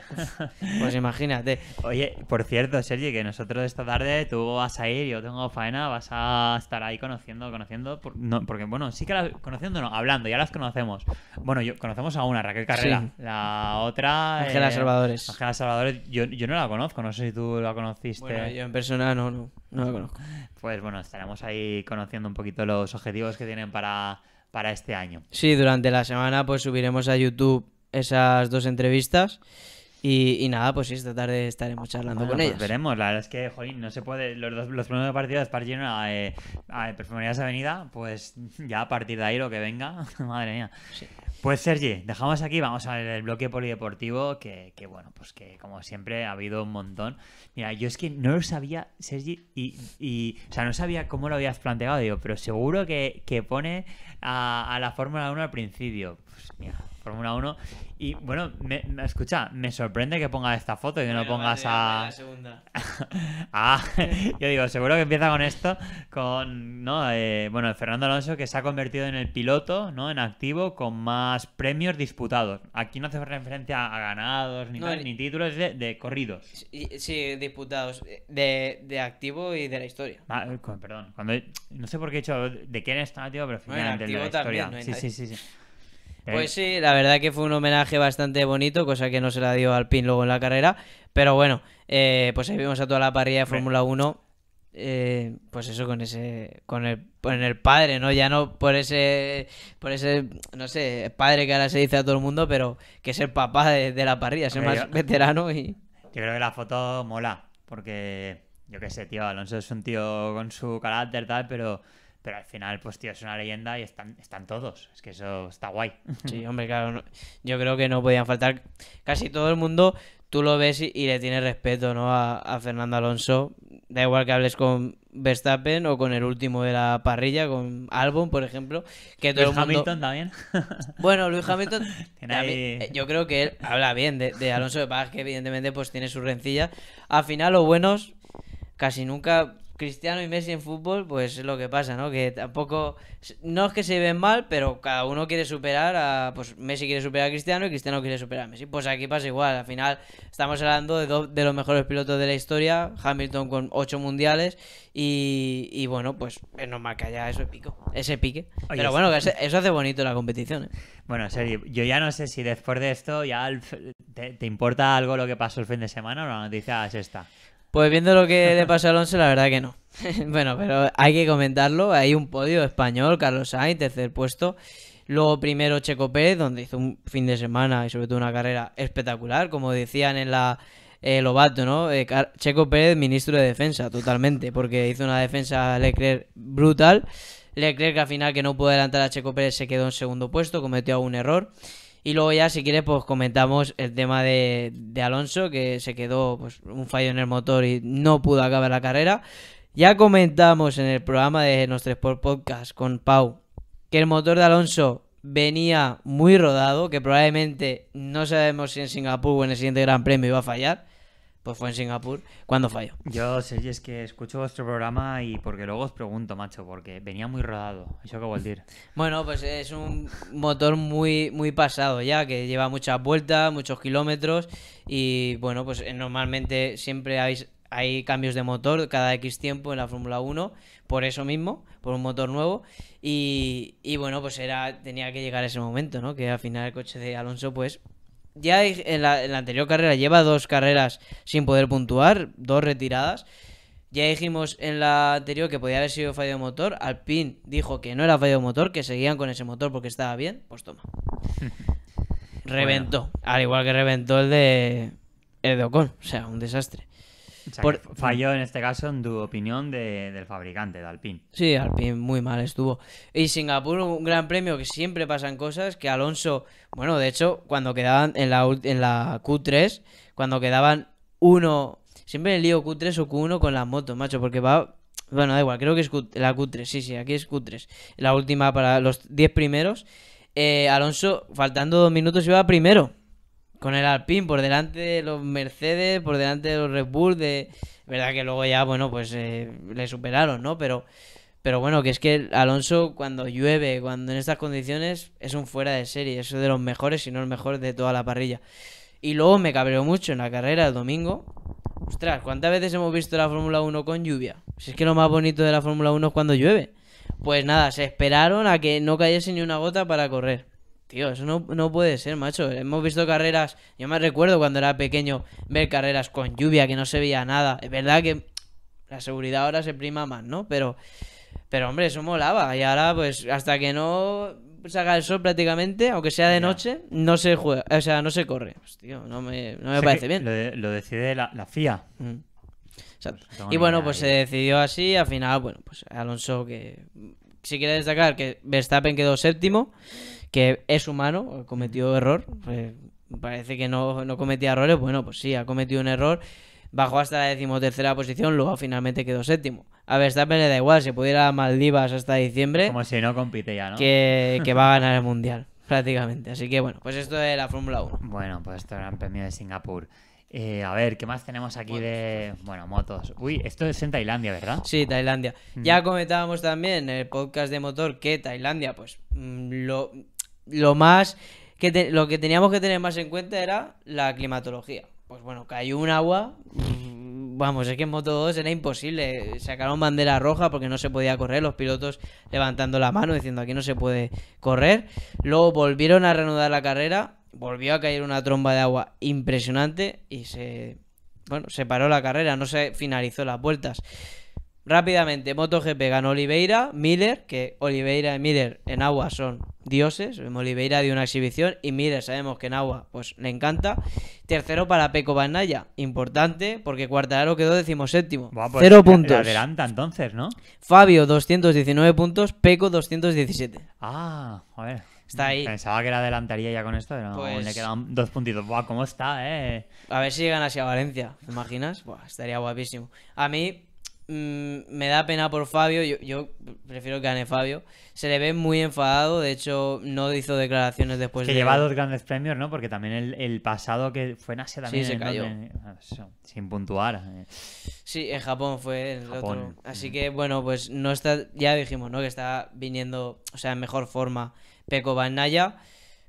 pues imagínate. Oye, por cierto, Sergi, que nosotros esta tarde tú vas a ir, yo tengo faena, vas a estar ahí conociendo, conociendo, no, porque bueno, sí que las conociendo, no, hablando, ya las conocemos. Bueno, yo, conocemos a una, Raquel Carrera, la otra... eh, Salvador. Salvadores. yo, no la conozco, no sé si tú la conociste. Bueno, yo en persona no, no, la conozco. Pues bueno, estaremos ahí conociendo un poquito los objetivos que tienen para, para este año. Sí, durante la semana pues subiremos a YouTube esas dos entrevistas. Y, nada, pues esta tarde estaremos charlando con pues ellos. Veremos, la verdad es que, jolín, no se puede. Los, dos, los primeros partidos de eh, a Perfumerías Avenida, pues ya a partir de ahí lo que venga, madre mía. Sí. Pues Sergi, dejamos aquí, vamos a ver el bloque polideportivo, que, que, bueno, pues que como siempre ha habido un montón. Mira, yo es que no lo sabía, Sergi, y, y o sea, no sabía cómo lo habías planteado, digo, pero seguro que, que pone a, a la Fórmula 1 al principio. Pues mira, Fórmula 1. Y bueno, me, escucha, me sorprende que ponga esta foto y que no pongas a. la segunda. ah, yo digo, seguro que empieza con esto, con. ¿no? Eh, bueno, Fernando Alonso que se ha convertido en el piloto, ¿no? En activo con más premios disputados. Aquí no hace referencia a ganados ni, títulos, de, de corridos. Sí, disputados. Eh, de, de activo y de la historia. Ah, perdón. Cuando, no sé por qué he hecho de quién está, activo pero finalmente de la historia. sí, sí, sí. Pues eh. sí, la verdad que fue un homenaje bastante bonito, cosa que no se la dio al PIN luego en la carrera. Pero bueno, eh, pues ahí vimos a toda la parrilla de Fórmula 1. Eh, pues eso con ese con el, el padre no ya no por ese por ese no sé padre que ahora se dice a todo el mundo pero que es el papá de, la parrilla es el más veterano y yo creo que la foto mola porque yo qué sé tío Alonso es un tío con su carácter tal pero pero al final, pues tío, es una leyenda y están, están todos. Es que eso está guay. Sí, hombre, claro. yo creo que no podían faltar. Casi todo el mundo, tú lo ves y, le tienes respeto, ¿no? A, Fernando Alonso. Da igual que hables con Verstappen o con el último de la parrilla, con Albon, por ejemplo. Que Luis Hamilton también. Bueno, Luis Hamilton. Eh, yo creo que él habla bien de, Alonso de Paz, que evidentemente pues tiene su rencilla. Al final, los buenos casi nunca Cristiano y Messi en fútbol, pues es lo que pasa, ¿no? Que tampoco. No es que se ven mal, pero cada uno quiere superar a. Pues Messi quiere superar a Cristiano y Cristiano quiere superar a Messi. Pues aquí pasa igual. Al final, estamos hablando de dos de los mejores pilotos de la historia. Hamilton con ocho mundiales. Y, bueno, pues es normal que haya ese pico. Ese pique. pero bueno, eso hace bonito la competición, ¿eh? Bueno, serio, yo ya no sé si después de esto ya te, te importa algo lo que pasó el fin de semana o la noticia es esta. Pues viendo lo que le pasó a Alonso, la verdad que no. bueno, pero hay que comentarlo. Hay un podio español, Carlos Sainz, tercer puesto. Luego primero Checo Pérez, donde hizo un fin de semana y sobre todo una carrera espectacular, como decían en la eh, ¿no? Eh, Checo Pérez, ministro de defensa, totalmente, porque hizo una defensa Leclerc brutal. Leclerc al final que no pudo adelantar a Checo Pérez se quedó en segundo puesto, cometió un error. Y luego ya, si quieres, pues comentamos el tema de, Alonso, que se quedó pues, un fallo en el motor y no pudo acabar la carrera. Ya comentamos en el programa de nuestro Sport Podcast con Pau que el motor de Alonso venía muy rodado, que probablemente no sabemos si en Singapur o en el siguiente Gran Premio iba a fallar pues fue en Singapur cuando falló. Yo sé, es que escucho vuestro programa y porque luego os pregunto, macho, porque venía muy rodado, eso voy a decir. Bueno, pues es un motor muy, muy pasado ya, que lleva muchas vueltas, muchos kilómetros y bueno, pues eh, normalmente siempre hay, cambios de motor cada X tiempo en la Fórmula 1, por eso mismo, por un motor nuevo y, y bueno, pues era tenía que llegar ese momento, ¿no? Que al final el coche de Alonso pues ya en la, anterior carrera lleva dos carreras sin poder puntuar, dos retiradas. Ya dijimos en la anterior que podía haber sido fallo de motor. Alpine dijo que no era fallo de motor, que seguían con ese motor porque estaba bien. Pues toma. reventó. Al igual que reventó el de, el de Ocon. O sea, un desastre. Falló en este caso en tu opinión del fabricante, de Alpine. Sí, Alpine muy mal estuvo. Y Singapur, un gran premio que siempre pasan cosas, que Alonso, bueno, de hecho, cuando quedaban en la, en la Q3, cuando quedaban uno, siempre el lío Q3 o Q1 con las motos, macho, porque va... Bueno, da igual, creo que es la Q3, sí, sí, aquí es Q3. La última para los 10 primeros. Eh, Alonso, faltando dos minutos, iba primero con el Alpine por delante de los Mercedes, por delante de los Red Bull, de verdad que luego ya, bueno, pues eh, le superaron, ¿no? Pero, pero bueno, que es que Alonso cuando llueve, cuando en estas condiciones, es un fuera de serie, es uno de los mejores, si no el mejor de toda la parrilla. Y luego me cabreó mucho en la carrera el domingo. Ostras, ¿cuántas veces hemos visto la Fórmula 1 con lluvia? Si es que lo más bonito de la Fórmula 1 es cuando llueve. Pues nada, se esperaron a que no cayese ni una gota para correr. Tío, eso no, puede ser, macho. Hemos visto carreras. Yo me recuerdo cuando era pequeño ver carreras con lluvia que no se veía nada. Es verdad que la seguridad ahora se prima más, ¿no? Pero, pero hombre, eso molaba. Y ahora, pues, hasta que no saca el sol prácticamente, aunque sea de noche, no se juega. O sea, no se corre. Pues, tío, no me, no me parece bien. Lo, decide la, FIA. Mm. Pues y bueno, pues se decidió así. Al final, bueno, pues Alonso que. Si quiere destacar que Verstappen quedó séptimo que es humano, cometió error. Pues, parece que no, no cometía errores. Bueno, pues sí, ha cometido un error. Bajó hasta la decimotercera posición, luego finalmente quedó séptimo. A ver, Verstappen le da igual, si pudiera a Maldivas hasta diciembre. Como si no compite ya, ¿no? Que, va a ganar el mundial, prácticamente. Así que bueno, pues esto es la Fórmula 1. Bueno, pues esto era el premio de Singapur. Eh, a ver, ¿qué más tenemos aquí de. Bueno, motos. Uy, esto es en Tailandia, ¿verdad? Sí, Tailandia. Mm. Ya comentábamos también en el podcast de motor que Tailandia, pues, mm, lo lo más que lo que teníamos que tener más en cuenta era la climatología. Pues bueno, cayó un agua. Mm, vamos, es que en Moto 2 era imposible. Sacaron bandera roja porque no se podía correr. Los pilotos levantando la mano diciendo aquí no se puede correr. Luego volvieron a reanudar la carrera. Volvió a caer una tromba de agua impresionante y se. Bueno, se paró la carrera, no se finalizó las vueltas. Rápidamente, MotoGP ganó Oliveira, Miller, que Oliveira y Miller en agua son dioses. Oliveira de una exhibición y Miller sabemos que en agua pues le encanta. Tercero para Peco Banaya, importante porque Cuartararo quedó decimoséptimo. séptimo. Pues, Cero puntos. adelanta entonces, ¿no? Fabio 219 puntos, Peco 217. Ah, a ver. Está ahí. Pensaba que la adelantaría ya con esto, pero pues le quedan dos puntitos. Buah, ¿cómo está, eh? A ver si llegan a Valencia, ¿te imaginas? Buah, estaría guapísimo. A mí, Mm, me da pena por Fabio, yo, prefiero que gane Fabio. Se le ve muy enfadado, de hecho no hizo declaraciones después que de... Que lleva dos grandes premios, ¿no? Porque también el, pasado que fue en Asia también... Sí, se cayó. Ah, sin puntuar. Eh. Sí, en Japón fue el otro. Así mm. que bueno, pues no está... Ya dijimos, ¿no? Que está viniendo, o sea, en mejor forma Peko Banaya.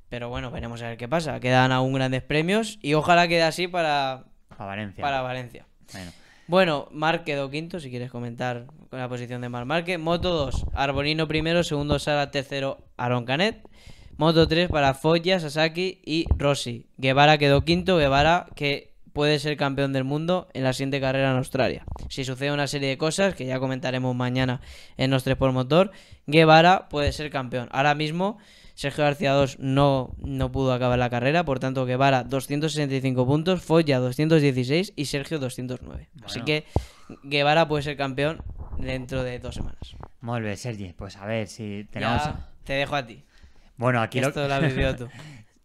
Pero bueno, veremos a ver qué pasa. Quedan aún grandes premios y ojalá quede así para... Valencia. Para Valencia. Bueno. Bueno, Marc quedó quinto, si quieres comentar con la posición de Marc Marque Moto 2, Arbolino primero, segundo Sara, tercero Aaron Canet. Moto 3 para Foggia, Sasaki y Rossi. Guevara quedó quinto, Guevara que puede ser campeón del mundo en la siguiente carrera en Australia. Si sucede una serie de cosas, que ya comentaremos mañana en los tres por motor, Guevara puede ser campeón. Ahora mismo Sergio García 2 no, no pudo acabar la carrera, por tanto Guevara 265 puntos, Foya 216 y Sergio 209. Así que Guevara puede ser campeón dentro de dos semanas. Muy bien, Sergi, pues a ver si tenemos... Ya te dejo a ti. Bueno, aquí Esto lo... tú.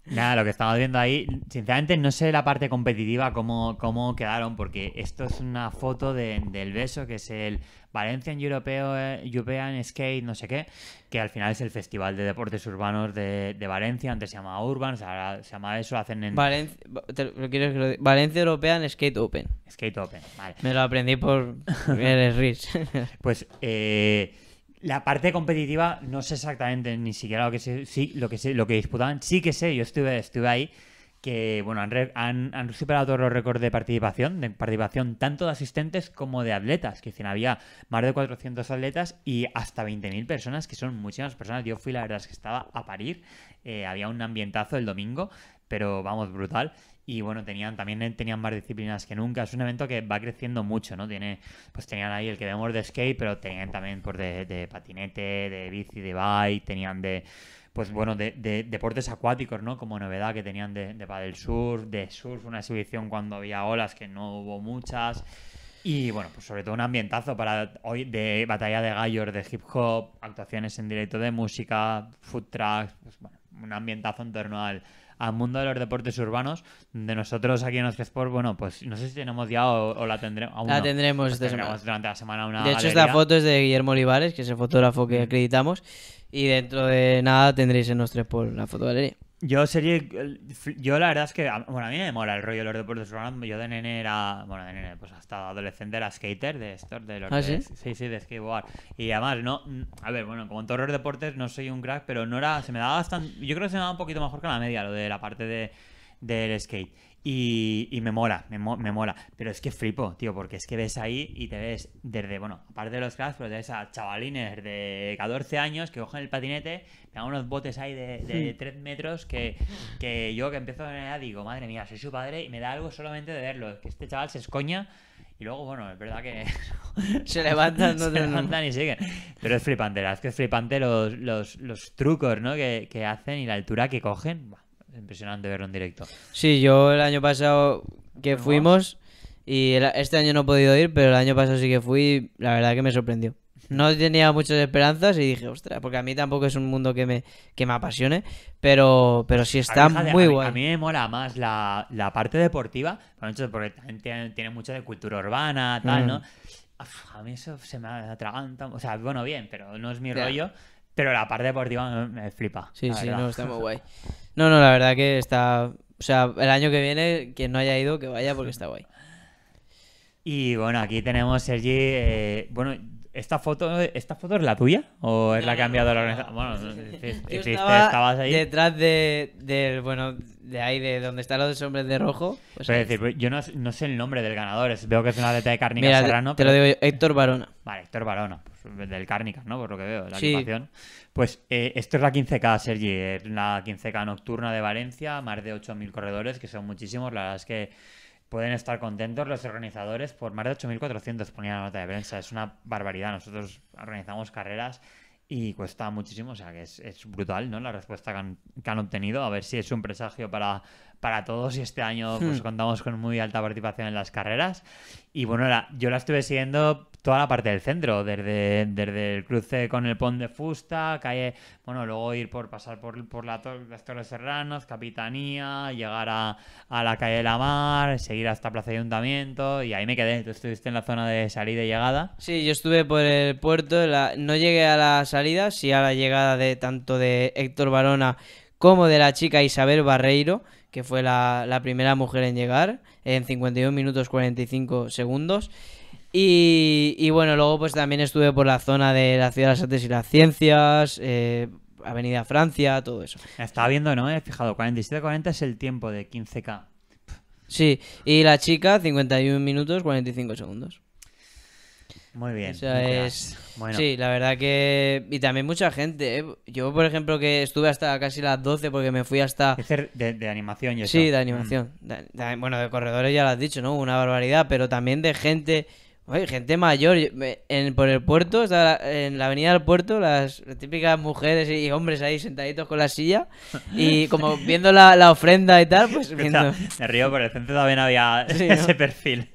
Nada, lo que estaba viendo ahí, sinceramente no sé la parte competitiva cómo, cómo quedaron, porque esto es una foto del beso, que es el Valencian Europeo, European Skate, no sé qué, que al final es el Festival de Deportes Urbanos de, Valencia, antes se llamaba Urban, ahora se llama eso, hacen en... Valencia, Valencia European Skate Open. Skate Open, vale. Me lo aprendí por... el Rich. pues... Eh, la parte competitiva no sé exactamente ni siquiera lo que sí, lo que sé, lo que disputaban. Sí que sé, yo estuve, estuve ahí que bueno, han, han, superado todos los récords de participación, de participación tanto de asistentes como de atletas, que decir, había más de 400 atletas y hasta 20.000 personas, que son muchísimas personas. Yo fui, la verdad es que estaba a parir, eh, había un ambientazo el domingo, pero vamos, brutal y bueno, tenían, también tenían más disciplinas que nunca. Es un evento que va creciendo mucho, ¿no? Tiene, pues tenían ahí el que vemos de skate, pero tenían también pues, de, patinete, de bici, de bike, tenían de pues bueno, de, deportes acuáticos, ¿no? Como novedad que tenían de, de paddle surf, de surf, una exhibición cuando había olas que no hubo muchas. Y bueno, pues sobre todo un ambientazo para hoy de batalla de gallos, de hip hop, actuaciones en directo de música, food trucks, pues bueno, un ambientazo en torno al, al mundo de los deportes urbanos, de nosotros aquí en Oce Sport, bueno, pues no sé si tenemos ya o, la tendremos. la pues tendremos, durante la semana una. De hecho, esta foto es de Guillermo Olivares, que es el fotógrafo que mm. acreditamos. Y dentro de nada tendréis en nuestro Sport la fotogalería. Yo sería, Yo la verdad es que. Bueno, a mí me mola el rollo de los deportes Yo de nene era. Bueno, de nene, pues hasta adolescente era skater de estos, de los. ¿Ah, sí? sí, sí, de skateboard. Y además, no. A ver, bueno, como en todos los deportes no soy un crack, pero no era. Se me daba bastante. Yo creo que se me daba un poquito mejor que la media lo de la parte de, del skate. Y, me mola, me, mola. Pero es que flipo, tío, porque es que ves ahí y te ves desde, bueno, aparte de los cracks, pero te ves a chavalines de 14 años que cogen el patinete, me dan unos botes ahí de, de 3 metros que, que, yo que empiezo a edad digo, madre mía, soy su padre y me da algo solamente de verlo. Que este chaval se escoña y luego, bueno, es verdad que. se levantan, no se levantan y siguen. Pero es flipante, es que es flipante los, los, trucos, ¿no? Que, hacen y la altura que cogen impresionante verlo en directo. Sí, yo el año pasado que fuimos y este año no he podido ir, pero el año pasado sí que fui la verdad que me sorprendió. No tenía muchas esperanzas y dije, ostras, porque a mí tampoco es un mundo que me, que me apasione, pero, pero sí está muy bueno A mí me mola más la, la parte deportiva, porque también tiene, tiene, mucho de cultura urbana, tal, ¿no? Mm. a mí eso se me atraganta. O sea, bueno, bien, pero no es mi rollo. Pero la parte deportiva me flipa. Sí, sí, no, está muy guay. No, no, la verdad que está. O sea, el año que viene, quien no haya ido, que vaya porque está guay. Y bueno, aquí tenemos, Sergi, eh, bueno, ¿Esta foto, ¿Esta foto es la tuya? ¿O es la que ha enviado la organización? Bueno, estabas ahí. Detrás de, de, Bueno, de ahí, de donde están los hombres de rojo. Pues decir, yo no, no, sé el nombre del ganador. veo que es una de Cárnicas Serrano. Te, lo digo yo, Héctor Barona. Vale, Héctor Barona. Pues, del Cárnicas, ¿no? Por lo que veo, la sí. Pues eh, esto es la 15K, Sergi. la 15K nocturna de Valencia. Más de 8.000 corredores, que son muchísimos. La verdad es que pueden estar contentos los organizadores por más de 8.400 ponían la nota de prensa. Es una barbaridad. Nosotros organizamos carreras y cuesta muchísimo. O sea, que es, brutal, ¿no? La respuesta que han, que han, obtenido. A ver si es un presagio para, para todos y este año pues, hmm. contamos con muy alta participación en las carreras. Y bueno, yo la estuve siguiendo toda la parte del centro, desde, el cruce con el Pont de Fusta, calle, bueno, luego ir por pasar por, las Torres Serranos, Capitanía, llegar a, la calle de la Mar, seguir hasta Plaza de Ayuntamiento, y ahí me quedé. Tú estuviste en la zona de salida y llegada. Sí, yo estuve por el puerto, la... no llegué a la salida, sí a la llegada de tanto de Héctor Barona como de la chica Isabel Barreiro que fue la, primera mujer en llegar, en 51 minutos 45 segundos. Y, bueno, luego pues también estuve por la zona de la Ciudad de las Artes y las Ciencias, eh, Avenida Francia, todo eso. Estaba viendo, ¿no? He fijado, 47-40 es el tiempo de 15K. Sí, y la chica 51 minutos 45 segundos. Muy bien. Sí, la verdad que. Y también mucha gente. Eh, yo, por ejemplo, que estuve hasta casi las 12 porque me fui hasta. De, de animación, yo Sí, de mm. animación. bueno, de corredores ya lo has dicho, ¿no? Una barbaridad, pero también de gente Oye, gente mayor. En, por el puerto, está en la avenida del puerto, las, típicas mujeres y hombres ahí sentaditos con la silla y como viendo la, ofrenda y tal, pues viendo. río, por el centro también había ese perfil.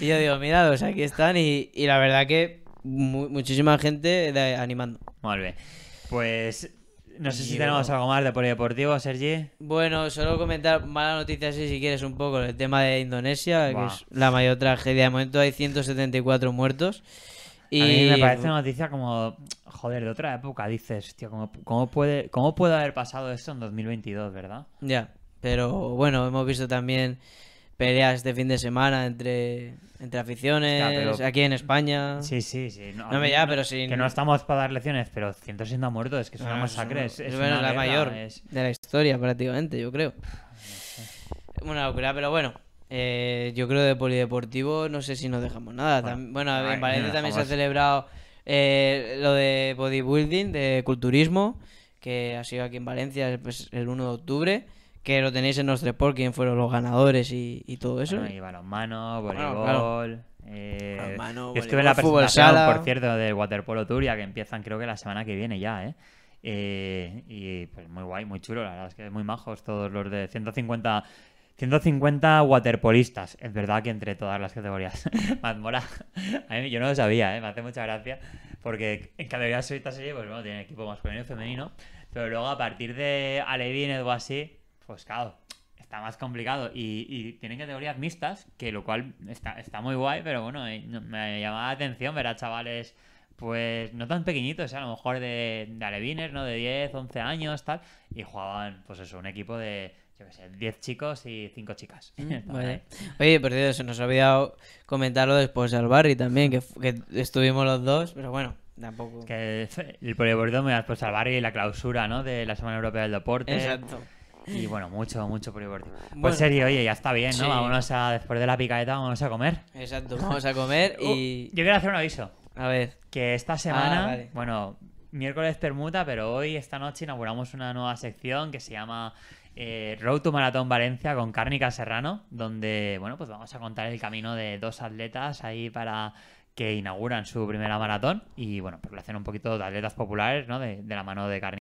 Y yo digo, mirados, pues aquí están y, y, la verdad que muchísima gente animando. Muy bien. Pues no sé si tenemos algo más de polideportivo, Sergi. Bueno, solo comentar mala noticia si quieres un poco, el tema de Indonesia, que es la mayor tragedia. De momento hay 174 muertos. Y... A mí me parece una noticia como, joder, de otra época. Dices, tío, ¿cómo, puede, cómo puede haber pasado esto en 2022, verdad? Ya, pero bueno, hemos visto también peleas de fin de semana entre entre aficiones, aquí en España. Sí, sí, sí. No, me ya, pero sí... Que no estamos para dar lecciones, pero 160 muertos, es que son masacres. Ah, masacre. Es, la mayor de la historia, prácticamente, yo creo. Una locura, pero bueno. Eh, yo creo de polideportivo no sé si nos dejamos nada. Bueno, en Valencia también se ha celebrado eh, lo de bodybuilding, de culturismo, que ha sido aquí en Valencia pues, el 1 de octubre que lo tenéis en nuestro Sport, quién fueron los ganadores y, todo eso. Bueno, y balonmano, voleibol. Eh, estuve en la presentación, por cierto, de Waterpolo Turia, que empiezan creo que la semana que viene ya, ¿eh? ¿eh? y pues muy guay, muy chulo, la verdad es que muy majos todos los de 150 150 waterpolistas. Es verdad que entre todas las categorías. Mazmora, a mí, yo no lo sabía, ¿eh? me hace mucha gracia. Porque en categoría solista serie, pues bueno, tiene equipo masculino y femenino. Pero luego a partir de Alevines o así, pues claro, está más complicado. Y, y tienen categorías mixtas, que lo cual está, está muy guay, pero bueno, eh, me llamaba la atención ver a chavales pues no tan pequeñitos, eh, a lo mejor de, de alevines, ¿no? De 10, 11 años, tal, y jugaban, pues eso, un equipo de, yo qué sé, 10 chicos y 5 chicas. Mm, Oye, por se nos había olvidado después al Barry también, que, estuvimos los dos, pero bueno. Tampoco. que el polideportivo me ha pues al barrio y la clausura, ¿no? De la Semana Europea del Deporte. Exacto. Y bueno, mucho, mucho por por Pues serio, oye, ya está bien, ¿no? Vámonos a, después de la picaeta, vamos a comer. Exacto, vamos a comer uh, y... yo quiero hacer un aviso. A ver. Que esta ah, semana, bueno, miércoles permuta, pero hoy, esta noche, inauguramos una nueva sección que se llama eh, Road to Maratón Valencia con Cárnica Serrano, donde, bueno, pues vamos a contar el camino de dos atletas ahí para que inauguran su primera maratón y, bueno, pues lo hacen un poquito de atletas populares, ¿no? De, de la mano de Cárnica.